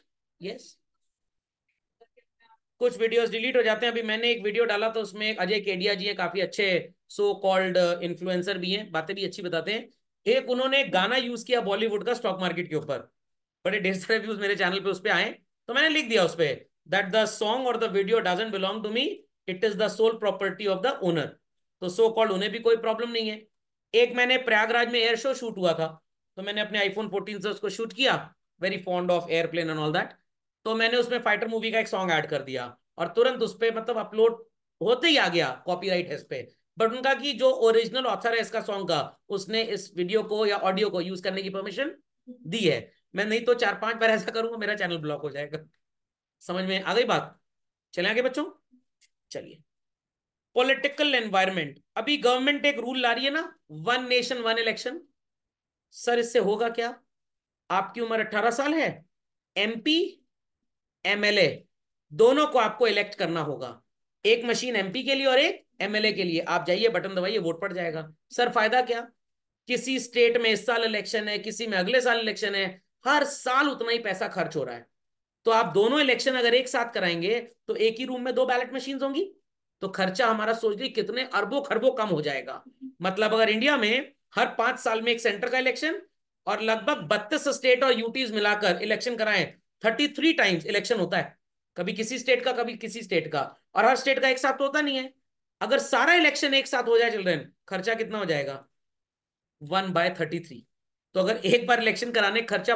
यस कुछ वीडियोस डिलीट हो जाते हैं अभी मैंने एक वीडियो डाला तो उसमें अजय केडिया जी हैं काफी अच्छे सो कॉल्ड इन्फ्लुएंसर भी हैं बातें भी अच्छी बताते हैं एक उन्होंने गाना यूज किया बॉलीवुड का स्टॉक मार्केट के ऊपर बड़े ढेर सारे व्यूज मेरे चैनल पे उस पर आए तो मैंने लिख दिया उस पर दैट द सॉन्ग और the video doesn't belong to me it is the sole property of the owner तो सो कॉल्ड उन्हें भी कोई प्रॉब्लम नहीं है एक मैंने प्रयागराज में एयर शो शूट हुआ था तो मैंने अपने आईफोन फोर्टीन से उसको शूट किया very fond of airplane and all that तो मैंने उसमें फाइटर मूवी का एक सॉन्ग ऐड कर दिया और तुरंत उस पर मतलब अपलोड होते ही आ गया कॉपी राइट है इस पे बट उनका की जो ओरिजिनल ऑथर है इसका सॉन्ग का उसने इस वीडियो को या ऑडियो को यूज करने की परमिशन दी है मैं नहीं तो चार पांच बार ऐसा करूंगा मेरा चैनल ब्लॉक हो जाएगा समझ में आ गई बात चले आगे बच्चों चलिए पॉलिटिकल एनवायरमेंट अभी गवर्नमेंट एक रूल ला रही है ना one nation one election sir इससे होगा क्या आपकी उम्र 18 साल है एमपी एमएलए दोनों को आपको इलेक्ट करना होगा एक मशीन एमपी के लिए और एक एमएलए के लिए आप जाइए बटन दबाइए वोट पड़ जाएगा सर फायदा क्या किसी स्टेट में इस साल इलेक्शन है किसी में अगले साल इलेक्शन है हर साल उतना ही पैसा खर्च हो रहा है तो आप दोनों इलेक्शन अगर एक साथ कराएंगे तो एक ही रूम में दो बैलेट मशीन होंगी तो खर्चा हमारा सोच लीजिए कितने अरबों खरबों कम हो जाएगा मतलब अगर इंडिया में हर पांच साल में एक सेंटर का इलेक्शन और लगभग बत्तीस स्टेट और यूटीज मिलाकर इलेक्शन कराए थर्टी थ्री टाइम्स इलेक्शन होता है कभी किसी स्टेट का कभी किसी स्टेट का और हर स्टेट का एक साथ तो होता नहीं है अगर सारा इलेक्शन एक साथ हो जाए चिल्ड्रेन खर्चा कितना हो जाएगा वन बाय थर्टी थ्री तो अगर एक बार इलेक्शन कराने खर्चा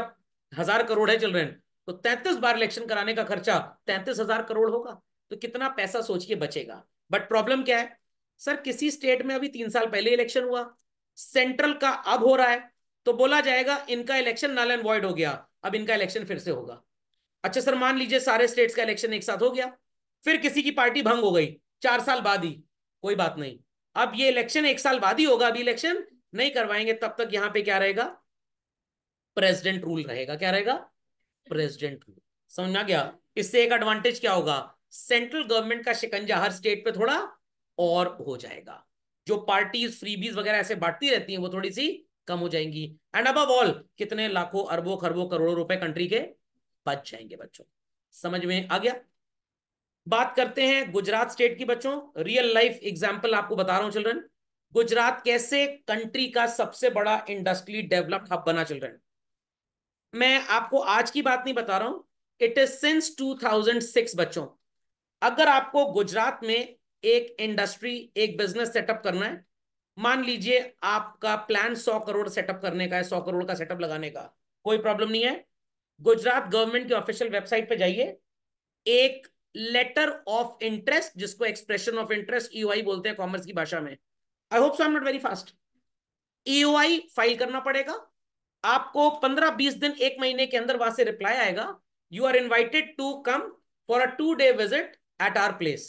हजार करोड़ है चिल्ड्रेन तो तैंतीस बार इलेक्शन कराने का खर्चा तैंतीस हजार करोड़ होगा तो कितना पैसा सोचिए बचेगा बट प्रॉब्लम क्या है सर किसी स्टेट में अभी तीन साल पहले इलेक्शन हुआ सेंट्रल का अब हो रहा है तो बोला जाएगा इनका इलेक्शन नल एंड वॉइड हो गया अब इनका इलेक्शन फिर से होगा अच्छा सर मान लीजिए सारे स्टेट्स का इलेक्शन एक साथ हो गया फिर किसी की पार्टी भंग हो गई चार साल बाद ही कोई बात नहीं अब ये इलेक्शन एक साल बाद ही होगा अभी इलेक्शन नहीं करवाएंगे तब तक यहां पे क्या रहेगा प्रेसिडेंट रूल रहेगा क्या रहेगा प्रेसिडेंट रूल समझ गया इससे एक एडवांटेज क्या होगा सेंट्रल गवर्नमेंट का शिकंजा हर स्टेट पे थोड़ा और हो जाएगा जो पार्टीज फ्रीबीज वगैरह ऐसे बांटती रहती हैं वो थोड़ी सी कम हो जाएंगी एंड अब ऑल कितने लाखों अरबों खरबों करोड़ों रुपए कंट्री के बच जाएंगे बच्चों समझ में आ गया बात करते हैं गुजरात स्टेट की बच्चों रियल लाइफ एग्जाम्पल आपको बता रहा हूं चिल्ड्रन गुजरात कैसे कंट्री का सबसे बड़ा इंडस्ट्री डेवलप्ड हब बना चिल्ड्रन मैं आपको आज की बात नहीं बता रहा हूं इट इज सिंस 2006 बच्चों अगर आपको गुजरात में एक इंडस्ट्री एक बिजनेस सेटअप करना है मान लीजिए आपका प्लान सौ करोड़ सेटअप करने का है सौ करोड़ का सेटअप लगाने का कोई प्रॉब्लम नहीं है गुजरात गवर्नमेंट की ऑफिशियल वेबसाइट पर जाइए एक लेटर ऑफ इंटरेस्ट जिसको एक्सप्रेशन ऑफ इंटरेस्ट ईओआई बोलते हैं कॉमर्स की भाषा में I hope so I not very fast EOI file करना पड़ेगा आपको पंद्रह बीस दिन एक महीने के अंदर वहां से रिप्लाई आएगा you are invited to come for a two day visit at our place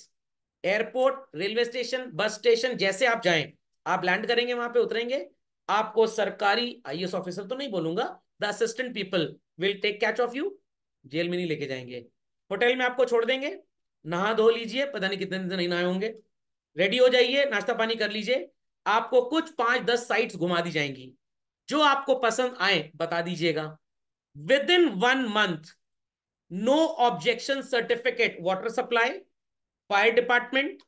airport railway station bus station जैसे आप जाएं आप लैंड करेंगे वहां पे उतरेंगे आपको सरकारी आईएएस ऑफिसर तो नहीं बोलूंगा the assistant people will take catch of you जेल में नहीं लेके जाएंगे होटल में आपको छोड़ देंगे नहा धो लीजिए पता नहीं कितने दिन नहीं नहाए होंगे रेडी हो जाइए नाश्ता पानी कर लीजिए आपको कुछ पांच दस साइट्स घुमा दी जाएंगी जो आपको पसंद आए बता दीजिएगा within one month no objection certificate water supply fire department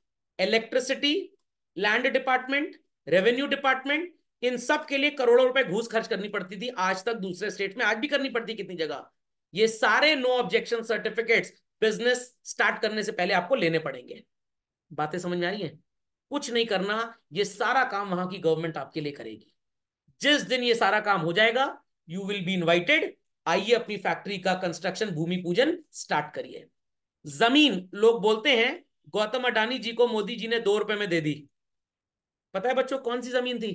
electricity land department revenue department इन सब के लिए करोड़ों रुपए घूस खर्च करनी पड़ती थी आज तक दूसरे स्टेट में आज भी करनी पड़ती कितनी जगह ये सारे no objection certificates business start करने से पहले आपको लेने पड़ेंगे बातें समझ में आ रही है कुछ नहीं करना ये सारा काम वहां की गवर्नमेंट आपके लिए करेगी जिस दिन ये सारा काम हो जाएगा यू विल बी इन्वाइटेड आइए अपनी फैक्ट्री का कंस्ट्रक्शन भूमि पूजन स्टार्ट करिए जमीन लोग बोलते हैं गौतम अडानी जी को मोदी जी ने दो रुपए में दे दी पता है बच्चों कौन सी जमीन थी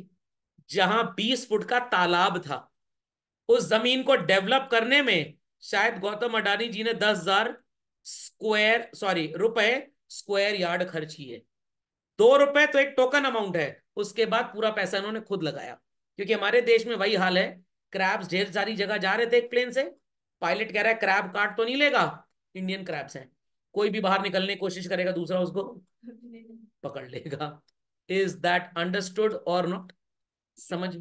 जहां 20 फुट का तालाब था उस जमीन को डेवलप करने में शायद गौतम अडानी जी ने दस हजार स्क्वायर सॉरी रुपए स्क्वायर यार्ड खर्च किए दो रुपए तो एक टोकन अमाउंट है उसके बाद पूरा पैसा इन्होंने खुद लगाया क्योंकि हमारे देश में वही हाल है क्रैब्स ढेर सारी जगह जा रहे थे एक प्लेन से पायलट कह रहा है क्रैब कार्ड तो नहीं लेगा इंडियन क्रैब्स हैं कोई भी बाहर निकलने की कोशिश करेगा दूसरा उसको पकड़ लेगा इज दैट अंडरस्टूड और नॉट समझ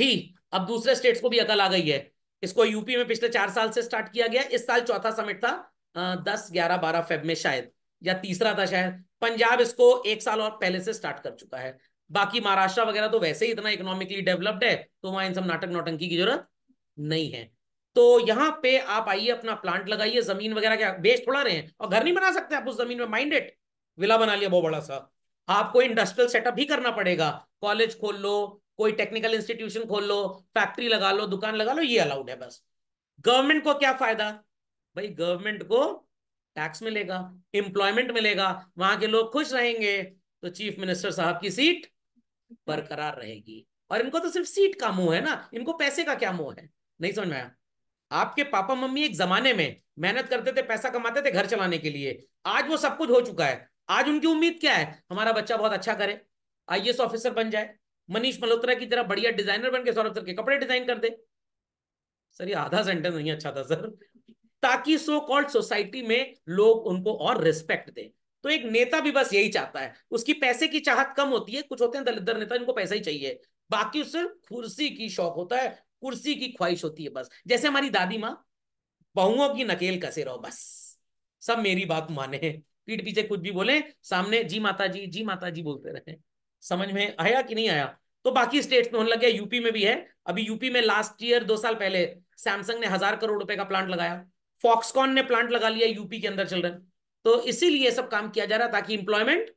थी अब दूसरे स्टेट्स को भी अकल आ गई है इसको यूपी में पिछले चार साल से स्टार्ट किया गया इस साल चौथा समिट था दस ग्यारह बारह फेब में शायद या तीसरा था शायद पंजाब इसको एक साल और पहले से स्टार्ट कर चुका है बाकी महाराष्ट्र वगैरह तो वैसे ही इतना इकोनॉमिकली डेवलप्ड है तो वहां इन सब नाटक नौटंकी की जरूरत नहीं है तो यहाँ पे आप आइए अपना प्लांट लगाइए जमीन वगैरह क्या बेच थोड़ा रहे हैं और घर नहीं बना सकते आप उस जमीन में माइंडेड विला बना लिया बहुत बड़ा सा आपको इंडस्ट्रियल सेटअप ही करना पड़ेगा कॉलेज खोल लो कोई टेक्निकल इंस्टीट्यूशन खोल लो फैक्ट्री लगा लो दुकान लगा लो ये अलाउड है बस गवर्नमेंट को क्या फायदा भाई गवर्नमेंट को टैक्स मिलेगा एम्प्लॉयमेंट मिलेगा वहां के लोग खुश रहेंगे तो चीफ मिनिस्टर साहब की सीट बरकरार रहेगी और इनको तो सिर्फ सीट का मुंह है ना इनको पैसे का क्या मुंह है नहीं समझ में आया आपके पापा मम्मी एक जमाने में मेहनत करते थे पैसा कमाते थे घर चलाने के लिए आज वो सब कुछ हो चुका है आज उनकी उम्मीद क्या है हमारा बच्चा बहुत अच्छा करे आईएएस ऑफिसर बन जाए मनीष मल्होत्रा की तरह बढ़िया डिजाइनर बन के सौरभ सर के कपड़े डिजाइन कर दे सर ये आधा सेंटेंस नहीं अच्छा था सर ताकि सो कॉल्ड सोसाइटी में लोग उनको और रिस्पेक्ट दें तो एक नेता भी बस यही चाहता है उसकी पैसे की चाहत कम होती है कुछ होते हैं दलित नेता इनको पैसा ही चाहिए बाकी उससे कुर्सी की शौक होता है कुर्सी की ख्वाहिश होती है बस जैसे हमारी दादी माँ बहुओं की नकेल कसे रहो बस सब मेरी बात माने पीठ पीछे कुछ भी बोले सामने जी माता जी जी माता जी बोलते रहे समझ में आया कि नहीं आया तो बाकी स्टेट्स में होने लग गया यूपी में भी है अभी यूपी में लास्ट ईयर दो साल पहले सैमसंग ने हजार करोड़ रुपए का प्लांट लगाया फॉक्सकॉन ने प्लांट लगा लिया यूपी के अंदर चिल्ड्रन तो इसीलिए सब काम किया जा रहा है ताकि इंप्लॉयमेंट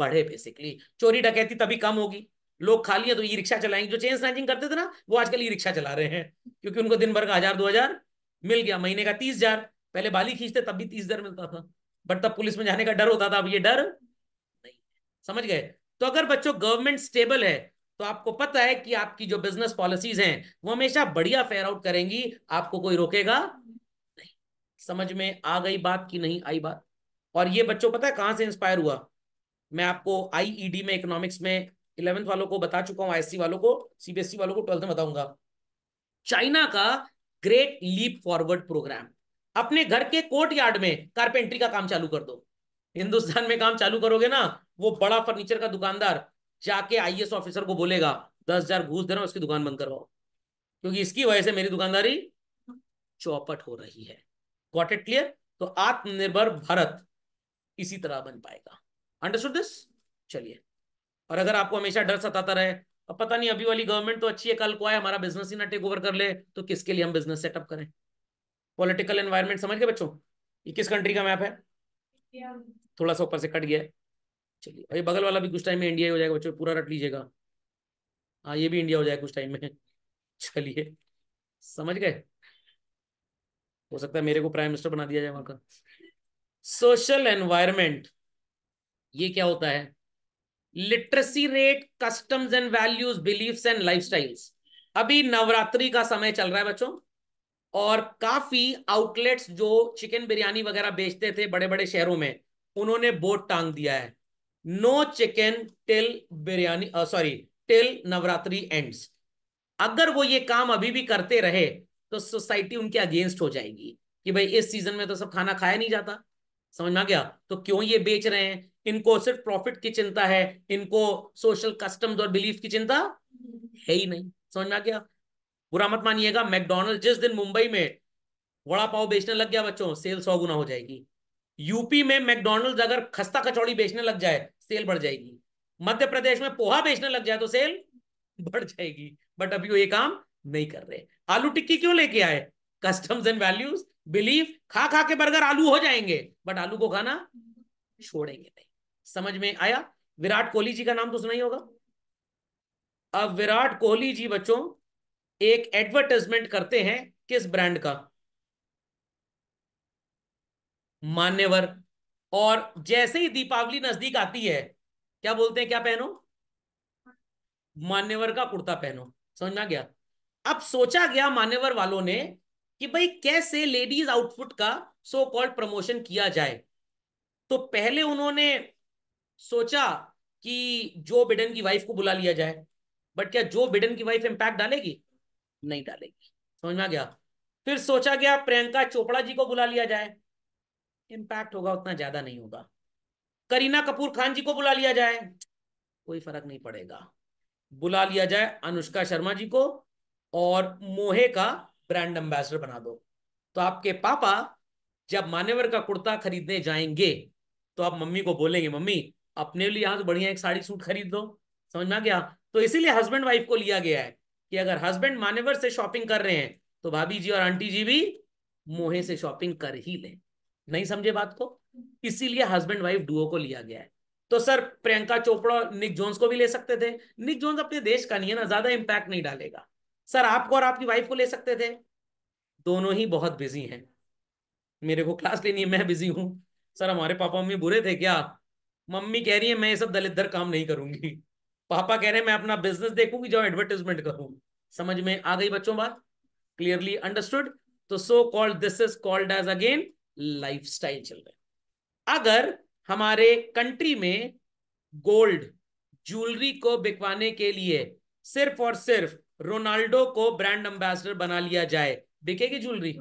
बढ़े बेसिकली चोरी डकैती तभी कम होगी लोग खा लिया तो ई रिक्शा चलाएंगे जो चेन स्नैचिंग करते थे ना वो आजकल ई रिक्शा चला रहे हैं क्योंकि उनको दिन भर का हजार दो हजार मिल गया महीने का तीस हजार पहले बाली खींचते तब भी तीस हजार मिलता था बट तब पुलिस में जाने का डर होता था अब ये डर नहीं समझ गए तो अगर बच्चों गवर्नमेंट स्टेबल है तो आपको पता है कि आपकी जो बिजनेस पॉलिसीज हैं वो हमेशा बढ़िया फेयर आउट करेंगी आपको कोई रोकेगा नहीं समझ में आ गई बात की नहीं आई बात और ये बच्चों पता है कहां से इंस्पायर हुआ मैं आपको आईईडी e में इकोनॉमिक्स में इलेवेंथ वालों को बता चुका हूं आईसी वालों को सीबीएसई वालों को ट्वेल्थ में बताऊंगा चाइना का ग्रेट लीप फॉरवर्ड प्रोग्राम अपने घर के कोर्ट यार्ड में कारपेंट्री का काम चालू कर दो हिंदुस्तान में काम चालू करोगे ना वो बड़ा फर्नीचर का दुकानदार जाके आईएएस ऑफिसर को बोलेगा दस हजार घूस दे रहा उसकी दुकान बंद करवाओ क्योंकि इसकी वजह से मेरी दुकानदारी चौपट हो रही है वॉट इट क्लियर तो आत्मनिर्भर भारत इसी तरह बन पाएगा अंडरस्टूड दिस चलिए और अगर आपको हमेशा डर सताता रहे अब पता नहीं अभी वाली गवर्नमेंट तो अच्छी है कल को आए हमारा बिजनेस ही ना टेक ओवर कर ले तो किसके लिए हम बिजनेस सेटअप करें पॉलिटिकल एनवायरमेंट समझ गए बच्चों ये किस कंट्री का मैप है थोड़ा सा ऊपर से कट गया चलिए अभी बगल वाला भी कुछ टाइम में इंडिया हो जाएगा बच्चों पूरा रट लीजिएगा हाँ ये भी इंडिया हो जाएगा कुछ टाइम में चलिए समझ गए हो सकता है मेरे को प्राइम मिनिस्टर बना दिया जाए वहां का सोशल एनवायरमेंट ये क्या होता है literacy rate customs and values believes and lifestyles अभी नवरात्रि का समय चल रहा है बच्चों और काफी आउटलेट्स जो चिकन बिरयानी वगैरह बेचते थे बड़े बड़े शहरों में उन्होंने बोर्ड टांग दिया है no chicken till biryani sorry till Navratri ends अगर वो ये काम अभी भी करते रहे तो सोसाइटी उनके अगेंस्ट हो जाएगी कि भाई इस सीजन में तो सब खाना खाया नहीं जाता समझ में आ गया तो क्यों ये बेच रहे हैं इनको सिर्फ प्रॉफिट की चिंता है इनको सोशल कस्टम्स और बिलीफ की चिंता है ही नहीं समझ में आ गया बुरा मत मानिएगा मैकडोनल्ड जिस दिन मुंबई में वड़ा पाव बेचने लग गया बच्चों सेल सौ गुना हो जाएगी यूपी में मैकडोनल्ड अगर खस्ता कचौड़ी बेचने लग जाए सेल बढ़ जाएगी मध्य प्रदेश में पोहा बेचने लग जाए तो सेल बढ़ जाएगी बट अभी वो ये काम नहीं कर रहे आलू टिक्की क्यों लेके आए कस्टम्स एंड वैल्यूज बिलीफ खा खा के बर्गर आलू हो जाएंगे बट आलू को खाना छोड़ेंगे नहीं समझ में आया विराट कोहली जी का नाम तो सुना ही होगा अब विराट कोहली जी बच्चों एक एडवर्टाइजमेंट करते हैं किस ब्रांड का मान्यवर और जैसे ही दीपावली नजदीक आती है क्या बोलते हैं क्या पहनो मान्यवर का कुर्ता पहनो समझ गया अब सोचा गया मान्यवर वालों ने कि भाई कैसे लेडीज आउटफिट का सो कॉल्ड प्रमोशन किया जाए तो पहले उन्होंने सोचा कि जो बिडन की वाइफ को बुला लिया जाए बट क्या जो बिडन की वाइफ इम्पैक्ट डालेगी नहीं डालेगी समझ में आ गया फिर सोचा गया प्रियंका चोपड़ा जी को बुला लिया जाए इम्पैक्ट होगा उतना ज्यादा नहीं होगा करीना कपूर खान जी को बुला लिया जाए कोई फर्क नहीं पड़ेगा बुला लिया जाए अनुष्का शर्मा जी को और मोहे का ब्रांड एम्बेसडर बना दो तो आपके पापा जब मानेवर का कुर्ता खरीदने जाएंगे तो आप मम्मी को बोलेंगे मम्मी अपने लिए यहां से बढ़िया एक साड़ी सूट खरीद दो समझ में आ गया तो इसीलिए हस्बैंड वाइफ को लिया गया है कि अगर हस्बैंड मानेवर से शॉपिंग कर रहे हैं तो भाभी जी और आंटी जी भी मोहे से शॉपिंग कर ही लें नहीं समझे बात को इसीलिए हस्बैंड वाइफ डुओ को लिया गया है तो sir Priyanka Chopra Nick Jonas को भी ले सकते थे निक जोन्स अपने देश का नहीं है ना ज्यादा इंपैक्ट नहीं डालेगा सर आपको और आपकी वाइफ को ले सकते थे दोनों ही बहुत बिजी हैं मेरे को क्लास लेनी है मैं बिजी हूँ सर हमारे पापा मम्मी बुरे थे क्या मम्मी कह रही है मैं ये सब दलित काम नहीं करूंगी पापा कह रहे हैं मैं अपना बिजनेस देखूंगी जो एडवर्टीजमेंट करूंगी समझ में आ गई बच्चों बात क्लियरली अंडरस्टूड तो so called this is called as again life चल रहा अगर हमारे कंट्री में गोल्ड ज्वेलरी को बिकवाने के लिए सिर्फ और सिर्फ रोनाल्डो को ब्रांड एम्बेसडर बना लिया जाए बिकेगी ज्वेलरी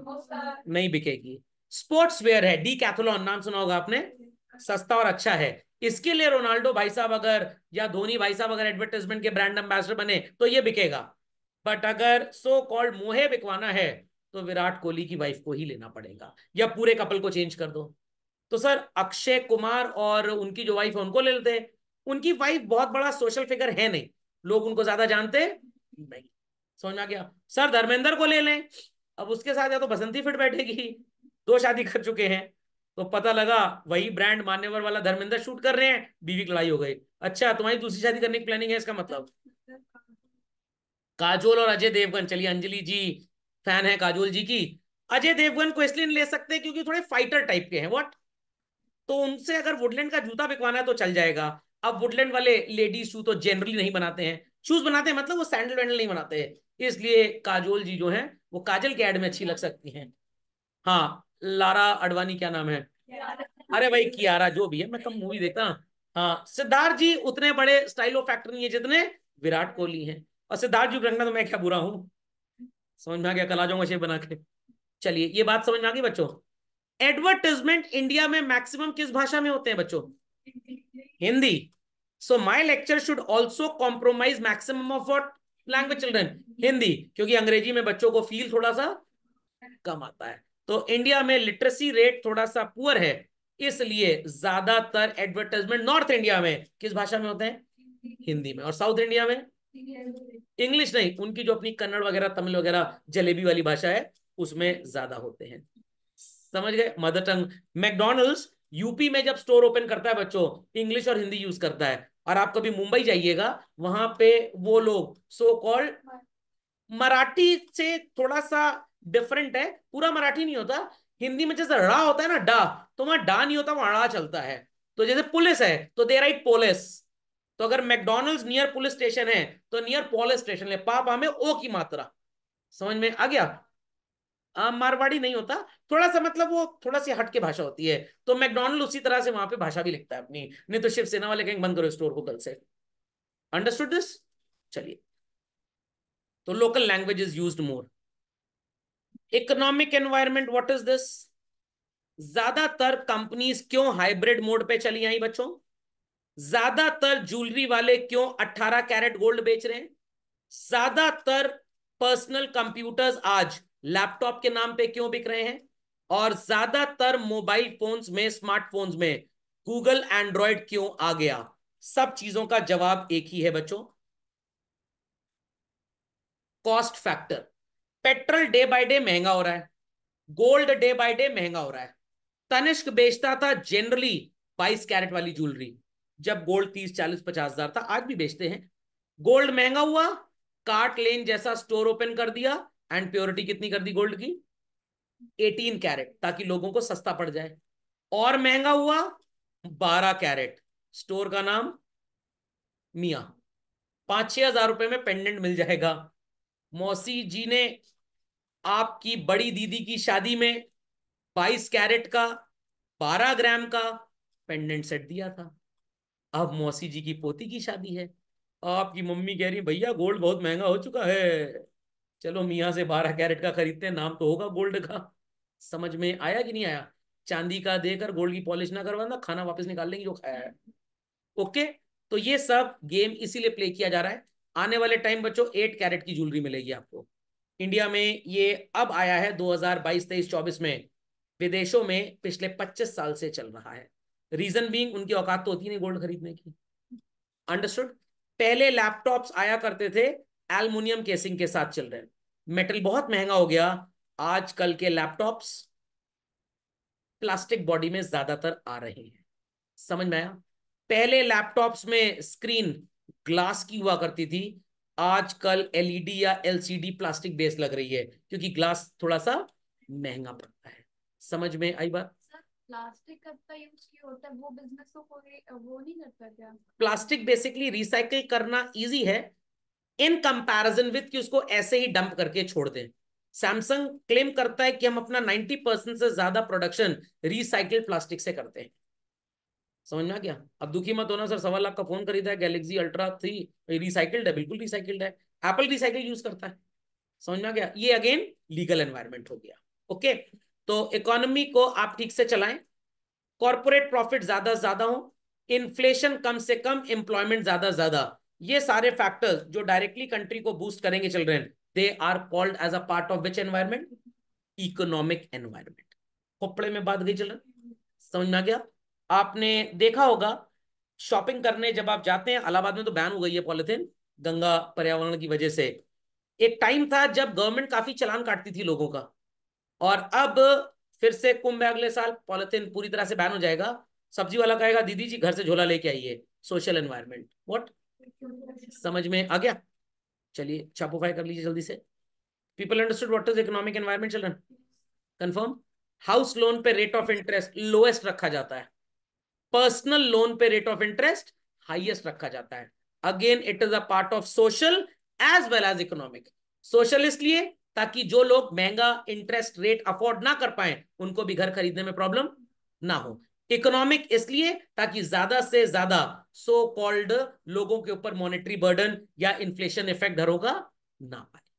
नहीं बिकेगी स्पोर्ट्स वेयर है डी कैथोलॉन नाम सुना होगा आपने सस्ता और अच्छा है इसके लिए रोनाल्डो भाई साहब अगर या धोनी भाई साहब अगर एडवर्टाइजमेंट के ब्रांड एम्बेसडर बने तो ये बिकेगा बट अगर सो कॉल्ड मोहे बिकवाना है तो विराट कोहली की वाइफ को ही लेना पड़ेगा या पूरे कपल को चेंज कर दो तो सर अक्षय कुमार और उनकी जो वाइफ है उनको ले लेते उनकी वाइफ बहुत बड़ा सोशल फिगर है नहीं लोग उनको ज्यादा जानते नहीं समझ में गया सर धर्मेंद्र को ले लें अब उसके साथ या तो बसंती फिट बैठेगी दो शादी कर चुके हैं तो पता लगा वही ब्रांड मान्यवर वाला धर्मेंद्र शूट कर रहे हैं बीवी की लड़ाई हो गई अच्छा तुम्हारी दूसरी शादी करने की प्लानिंग है इसका मतलब काजोल और अजय देवगन चलिए अंजलि जी फैन है काजोल जी की अजय देवगन को इसलिए ले सकते हैं क्योंकि थोड़े फाइटर टाइप के हैं व्हाट तो उनसे अगर वुडलैंड का जूता बिकवाना है तो चल जाएगा अब वुडलैंड वाले लेडीज शू तो जनरली नहीं बनाते हैं शूज बनाते हैं मतलब वो सैंडल वैंडल नहीं बनाते हैं इसलिए काजोल जी जो हैं वो काजल के एड में अच्छी लग सकती हैं हाँ लारा अडवाणी क्या नाम है अरे भाई कियारा जो भी है मैं कम मूवी देखता हूँ हाँ सिद्धार्थ जी उतने बड़े स्टाइल ऑफ फैक्टर नहीं है जितने विराट कोहली हैं और सिद्धार्थ जी रंगना तो मैं क्या बुरा हूँ समझ में आ गया कल आ जाऊंगा शेप बना के चलिए ये बात समझ में आ गई बच्चों एडवर्टीजमेंट इंडिया में मैक्सिमम किस भाषा में होते हैं बच्चों Hindi so my lecture should also compromise maximum of what language children Hindi क्योंकि अंग्रेजी में बच्चों को फील थोड़ा सा कम आता है तो इंडिया में लिटरेसी रेट थोड़ा सा पुअर है इसलिए ज्यादातर एडवर्टाइजमेंट नॉर्थ इंडिया में किस भाषा में होते हैं हिंदी में और साउथ इंडिया में इंग्लिश नहीं उनकी जो अपनी कन्नड़ वगैरह तमिल वगैरह जलेबी वाली भाषा है उसमें ज्यादा होते हैं समझ गए मदर टंग मैकडोनल्ड यूपी में जब स्टोर ओपन करता है बच्चों इंग्लिश और हिंदी यूज करता है और आप कभी मुंबई जाइएगा वहां पे वो लोग सो कॉल्ड मराठी से थोड़ा सा डिफरेंट है पूरा मराठी नहीं होता हिंदी में जैसे रा होता है ना डा तो वहां डा नहीं होता वहां रा चलता है तो जैसे पुलिस है तो दे राइट पोलिस तो अगर मैकडोनल्ड नियर पुलिस स्टेशन है तो नियर पोलिस स्टेशन है पापा में ओ की मात्रा समझ में आ गया मारवाड़ी नहीं होता थोड़ा सा मतलब वो थोड़ा सी हटके भाषा होती है तो मैकडोनल्ड उसी तरह से वहां पे भाषा भी लिखता है अपनी नहीं तो शिवसेना वाले कहेंगे बंद करो स्टोर को कल से अंडरस्टूड दिस चलिए तो local language is use more economic environment what is this ज्यादातर कंपनीज क्यों हाइब्रिड मोड पे चली आई बच्चों ज्यादातर ज्वेलरी वाले क्यों 18 कैरेट गोल्ड बेच रहे हैं ज्यादातर पर्सनल कंप्यूटर्स आज लैपटॉप के नाम पे क्यों बिक रहे हैं और ज्यादातर मोबाइल फोन्स में स्मार्टफोन्स में गूगल एंड्रॉयड क्यों आ गया सब चीजों का जवाब एक ही है बच्चों cost factor petrol day by day महंगा हो रहा है गोल्ड डे बाय डे महंगा हो रहा है तनिष्क बेचता था जनरली बाईस कैरेट वाली ज्वेलरी जब गोल्ड तीस चालीस पचास हजार था आज भी बेचते हैं गोल्ड महंगा हुआ कार्ट लेन जैसा स्टोर ओपन कर दिया एंड प्योरिटी कितनी कर दी गोल्ड की एटीन कैरेट ताकि लोगों को सस्ता पड़ जाए और महंगा हुआ बारह कैरेट स्टोर का नाम मिया पांच छह हजार रुपए में पेंडेंट मिल जाएगा मौसी जी ने आपकी बड़ी दीदी की शादी में बाईस कैरेट का बारह ग्राम का पेंडेंट सेट दिया था अब मौसी जी की पोती की शादी है आपकी मम्मी कह रही भैया गोल्ड बहुत महंगा हो चुका है चलो मियाँ से बारह कैरेट का खरीदते हैं नाम तो होगा गोल्ड का समझ में आया कि नहीं आया चांदी का देकर गोल्ड की पॉलिश ना करवाना खाना वापस निकाल लेंगे जो खाया है ओके तो ये सब गेम इसीलिए प्ले किया जा रहा है आने वाले टाइम बच्चों एट कैरेट की ज्वेलरी मिलेगी आपको इंडिया में ये अब आया है 2022 23 24 में विदेशों में पिछले 25 साल से चल रहा है रीजन बीइंग उनकी औकात तो होती नहीं गोल्ड खरीदने की अंडरस्टूड पहले लैपटॉप्स आया करते थे एल्युमिनियम केसिंग के साथ चल रहे मेटल बहुत महंगा हो गया आजकल के लैपटॉप्स प्लास्टिक बॉडी में ज्यादातर आ रहे हैं समझ में आया पहले लैपटॉप्स में स्क्रीन ग्लास की हुआ करती थी आजकल एलईडी e या एलसीडी प्लास्टिक बेस लग रही है क्योंकि ग्लास थोड़ा सा महंगा पड़ता है समझ में आई बात प्लास्टिक का यूज क्यों होता है वो बिजनेस तो कोई वो नहीं करता क्या प्लास्टिक बेसिकली रिसाइकिल करना इजी है इन कंपैरिजन विद कि उसको ऐसे ही डंप करके छोड़ दें सैमसंग क्लेम करता है कि हम अपना 90 परसेंट से ज्यादा प्रोडक्शन रिसाइकिल प्लास्टिक से करते हैं समझ में आ गया अब दुखी मत होना सर सवा लाख का फोन खरीदा है गैलेक्सी अल्ट्रा थ्री रिसाइकिल्ड है बिल्कुल रिसाइकिल्ड है एप्पल रिसाइकिल यूज करता है समझ में आ गया ये अगेन लीगल एनवायरमेंट हो गया ओके तो इकोनॉमी को आप ठीक से चलाएं कॉर्पोरेट प्रॉफिट ज्यादा से ज्यादा हो इन्फ्लेशन कम से कम एम्प्लॉयमेंट ज्यादा ज्यादा ये सारे फैक्टर्स जो डायरेक्टली कंट्री को बूस्ट करेंगे children they are called as a part of which environment economic environment खोपड़े में बात गई चिल्ड्रन समझ में आ गया आपने देखा होगा शॉपिंग करने जब आप जाते हैं अलाहाबाद में तो बैन हो गई है पॉलिथिन गंगा पर्यावरण की वजह से एक टाइम था जब गवर्नमेंट काफी चलान काटती थी लोगों का और अब फिर से कुंभ अगले साल पॉलिथिन पूरी तरह से बैन हो जाएगा सब्जी वाला कहेगा दीदी जी घर से झोला लेके आइए सोशल एनवायरमेंट वॉट समझ में आ गया चलिए छापोफाई कर लीजिए जल्दी से people understood what is economic environment children confirm house loan पे रेट ऑफ इंटरेस्ट लोएस्ट रखा जाता है पर्सनल लोन पे रेट ऑफ इंटरेस्ट हाईएस्ट रखा जाता है again it is a part of social as well as economic social इसलिए ताकि जो लोग महंगा इंटरेस्ट रेट अफोर्ड ना कर पाए उनको भी घर खरीदने में प्रॉब्लम ना हो इकोनॉमिक इसलिए ताकि ज्यादा से ज्यादा सो कॉल्ड लोगों के ऊपर मॉनेटरी बर्डन या इन्फ्लेशन इफेक्ट घरों का ना पाए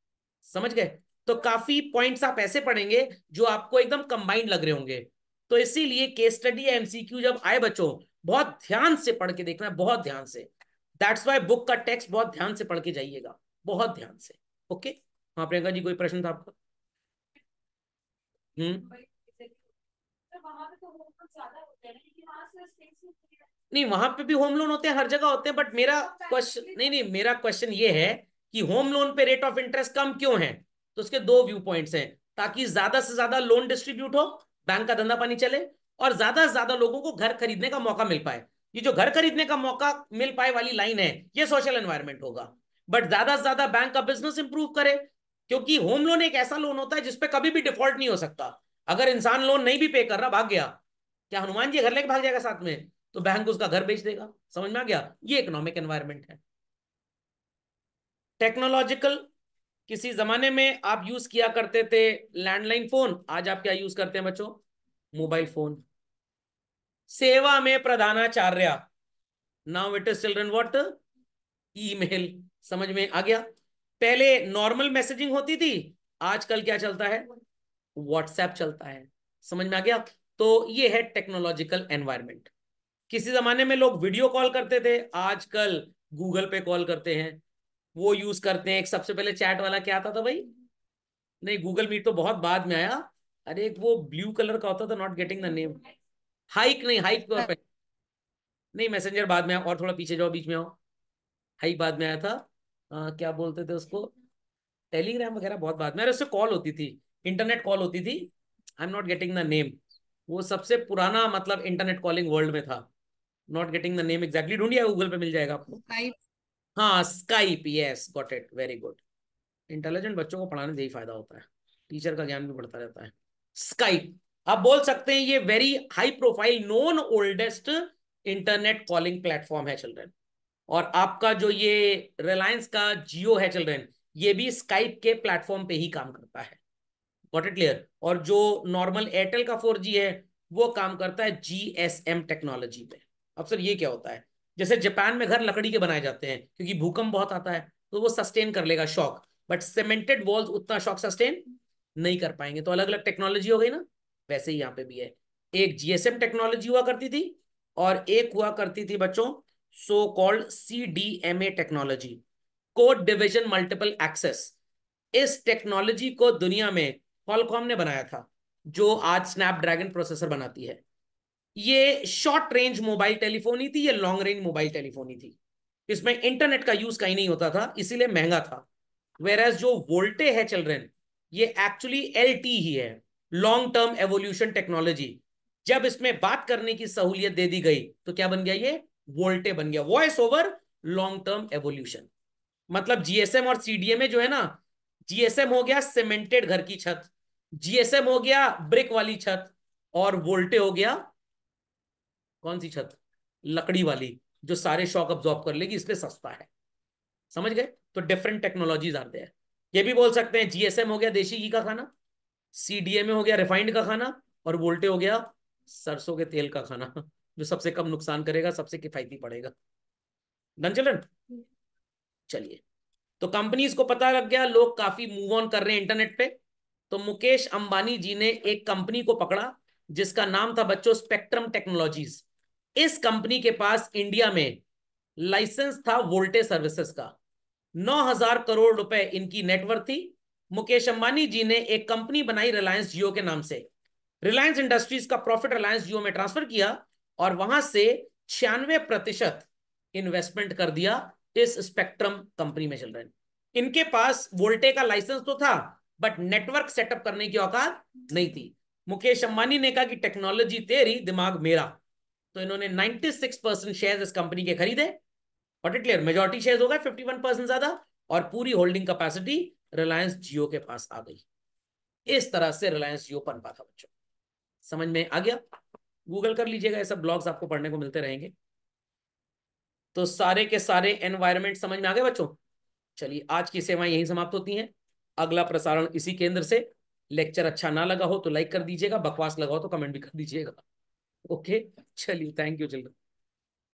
समझ गए तो काफी पॉइंट्स आप ऐसे पढ़ेंगे जो आपको एकदम कंबाइंड लग रहे होंगे तो इसीलिए केस स्टडी या एमसीक्यू जब आए बच्चों बहुत ध्यान से पढ़ के देखना बहुत ध्यान से दैट्स वाई बुक का टेक्स्ट बहुत ध्यान से पढ़ के जाइएगा बहुत ध्यान से ओके हाँ प्रियंका जी कोई प्रश्न था आपका हम्म। नहीं वहां पे भी होम लोन होते हैं हर जगह होते हैं बट मेरा क्वेश्चन नहीं नहीं मेरा क्वेश्चन ये है कि होम लोन पे रेट ऑफ इंटरेस्ट कम क्यों है तो उसके दो व्यू पॉइंट्स हैं ताकि ज्यादा से ज्यादा लोन डिस्ट्रीब्यूट हो बैंक का धंधा पानी चले और ज्यादा से ज्यादा लोगों को घर खरीदने का मौका मिल पाए ये जो घर खरीदने का मौका मिल पाए वाली लाइन है ये सोशल एनवायरमेंट होगा बट ज्यादा से ज्यादा बैंक का बिजनेस इंप्रूव करे क्योंकि होम लोन एक ऐसा लोन होता है जिसपे कभी भी डिफॉल्ट नहीं हो सकता अगर इंसान लोन नहीं भी पे कर रहा भाग गया क्या हनुमान जी घर लेके भाग जाएगा साथ में तो बैंक उसका घर बेच देगा समझ में आ गया ये इकोनॉमिक एनवायरमेंट है टेक्नोलॉजिकल किसी जमाने में आप यूज किया करते थे लैंडलाइन फोन आज आप क्या यूज करते हैं बच्चों मोबाइल फोन सेवा में प्रधानाचार्य now it is children what email समझ में आ गया पहले नॉर्मल मैसेजिंग होती थी आजकल क्या चलता है व्हाट्सएप चलता है समझ में आ गया तो ये है टेक्नोलॉजिकल एनवायरमेंट किसी जमाने में लोग वीडियो कॉल करते थे आजकल गूगल पे कॉल करते हैं वो यूज करते हैं एक सबसे पहले चैट वाला क्या आता था भाई नहीं गूगल मीट तो बहुत बाद में आया अरे एक वो ब्लू कलर का होता था not getting the name Hike नहीं हाइक हाँ। नहीं मैसेंजर बाद में और थोड़ा पीछे जाओ बीच में आओ हाइक बाद में आया था आ, क्या बोलते थे उसको टेलीग्राम वगैरह बहुत बाद में उससे कॉल होती थी इंटरनेट कॉल होती थी I am not getting the name वो सबसे पुराना मतलब इंटरनेट कॉलिंग वर्ल्ड में था not getting the name exactly ढूंढिया गूगल पे मिल जाएगा आपको हाँ Skype yes got it very good intelligent बच्चों को पढ़ाने से ही फायदा होता है टीचर का ज्ञान भी बढ़ता रहता है स्काइप आप बोल सकते हैं ये very high profile non oldest internet calling platform है चिल्ड्रेन और आपका जो ये रिलायंस का जियो है चिल्ड्रेन ये भी स्काइप के प्लेटफॉर्म पे ही काम करता है वॉट इट क्लियर और जो नॉर्मल एयरटेल का फोर है वो काम करता है जी टेक्नोलॉजी पे अब सर ये क्या होता है जैसे जापान में घर लकड़ी के बनाए जाते हैं क्योंकि भूकंप बहुत आता है तो वो सस्टेन कर लेगा शॉक बट सीमेंटेड वॉल्स उतना शॉक सस्टेन नहीं कर पाएंगे तो अलग अलग टेक्नोलॉजी हो गई ना वैसे ही यहाँ पे भी है एक जीएसएम टेक्नोलॉजी हुआ करती थी और एक हुआ करती थी बच्चों so called C D M A technology code division multiple access इस टेक्नोलॉजी को दुनिया में कॉलकॉम ने बनाया था जो आज स्नैपड्रैगन प्रोसेसर बनाती है ये शॉर्ट रेंज मोबाइल टेलीफोनी थी ये लॉन्ग रेंज मोबाइल टेलीफोनी थी इसमें इंटरनेट का यूज कहीं नहीं होता था इसीलिए महंगा था वेर एज जो वोल्टे है चिल्ड्रेन ये एक्चुअली एल ही है लॉन्ग टर्म एवोल्यूशन टेक्नोलॉजी जब इसमें बात करने की सहूलियत दे दी गई तो क्या बन गया ये वोल्टे बन गया voice over long term evolution मतलब जीएसएम और सीडीएमए जो है ना जीएसएम हो गया सीमेंटेड घर की छत जीएसएम हो गया ब्रिक वाली छत और वोल्टे हो गया कौन सी छत लकड़ी वाली जो सारे शॉक अब्जॉर्ब कर लेगी इसलिए सस्ता है समझ गए तो डिफरेंट टेक्नोलॉजीज आते हैं ये भी बोल सकते हैं जीएसएम हो गया देशी घी का खाना सीडीएम हो गया रिफाइंड का खाना और वोल्टे हो गया सरसों के तेल का खाना जो सबसे कम नुकसान करेगा सबसे किफायती पड़ेगा डन चलन चलिए तो कंपनीज को पता लग गया लोग काफी मूव ऑन कर रहे हैं इंटरनेट पे तो मुकेश अंबानी जी ने एक कंपनी को पकड़ा जिसका नाम था बच्चों स्पेक्ट्रम टेक्नोलॉजीज इस कंपनी के पास इंडिया में लाइसेंस था वोल्टेज सर्विसेज का 9000 करोड़ रुपए इनकी नेटवर्थ थी मुकेश अंबानी जी ने एक कंपनी बनाई रिलायंस जियो के नाम से रिलायंस इंडस्ट्रीज का प्रॉफिट रिलायंस जियो में ट्रांसफर किया और वहां से छियानवे प्रतिशत इन्वेस्टमेंट कर दिया इस स्पेक्ट्रम कंपनी में चल रहे इनके पास वोल्टे का लाइसेंस तो था बट नेटवर्क सेटअप करने की औकात नहीं थी मुकेश अंबानी ने कहा कि टेक्नोलॉजी तेरी दिमाग मेरा तो इन्होंने 96 परसेंट शेयर इस कंपनी के खरीदे और इट क्लियर मेजोरिटी शेयर हो गए 51 परसेंट ज्यादा और पूरी होल्डिंग कैपेसिटी रिलायंस जियो के पास आ गई इस तरह से रिलायंस जियो पनपा था बच्चों समझ में आ गया गूगल कर लीजिएगा ऐसा ब्लॉग्स आपको पढ़ने को मिलते रहेंगे तो सारे के सारे एनवायरमेंट समझ में आ गए बच्चों चलिए आज की सेवाएं यही समाप्त होती हैं अगला प्रसारण इसी केंद्र से लेक्चर अच्छा ना लगा हो तो लाइक कर दीजिएगा बकवास लगा हो तो कमेंट भी कर दीजिएगा ओके चलिए थैंक यू चिल्ड्रन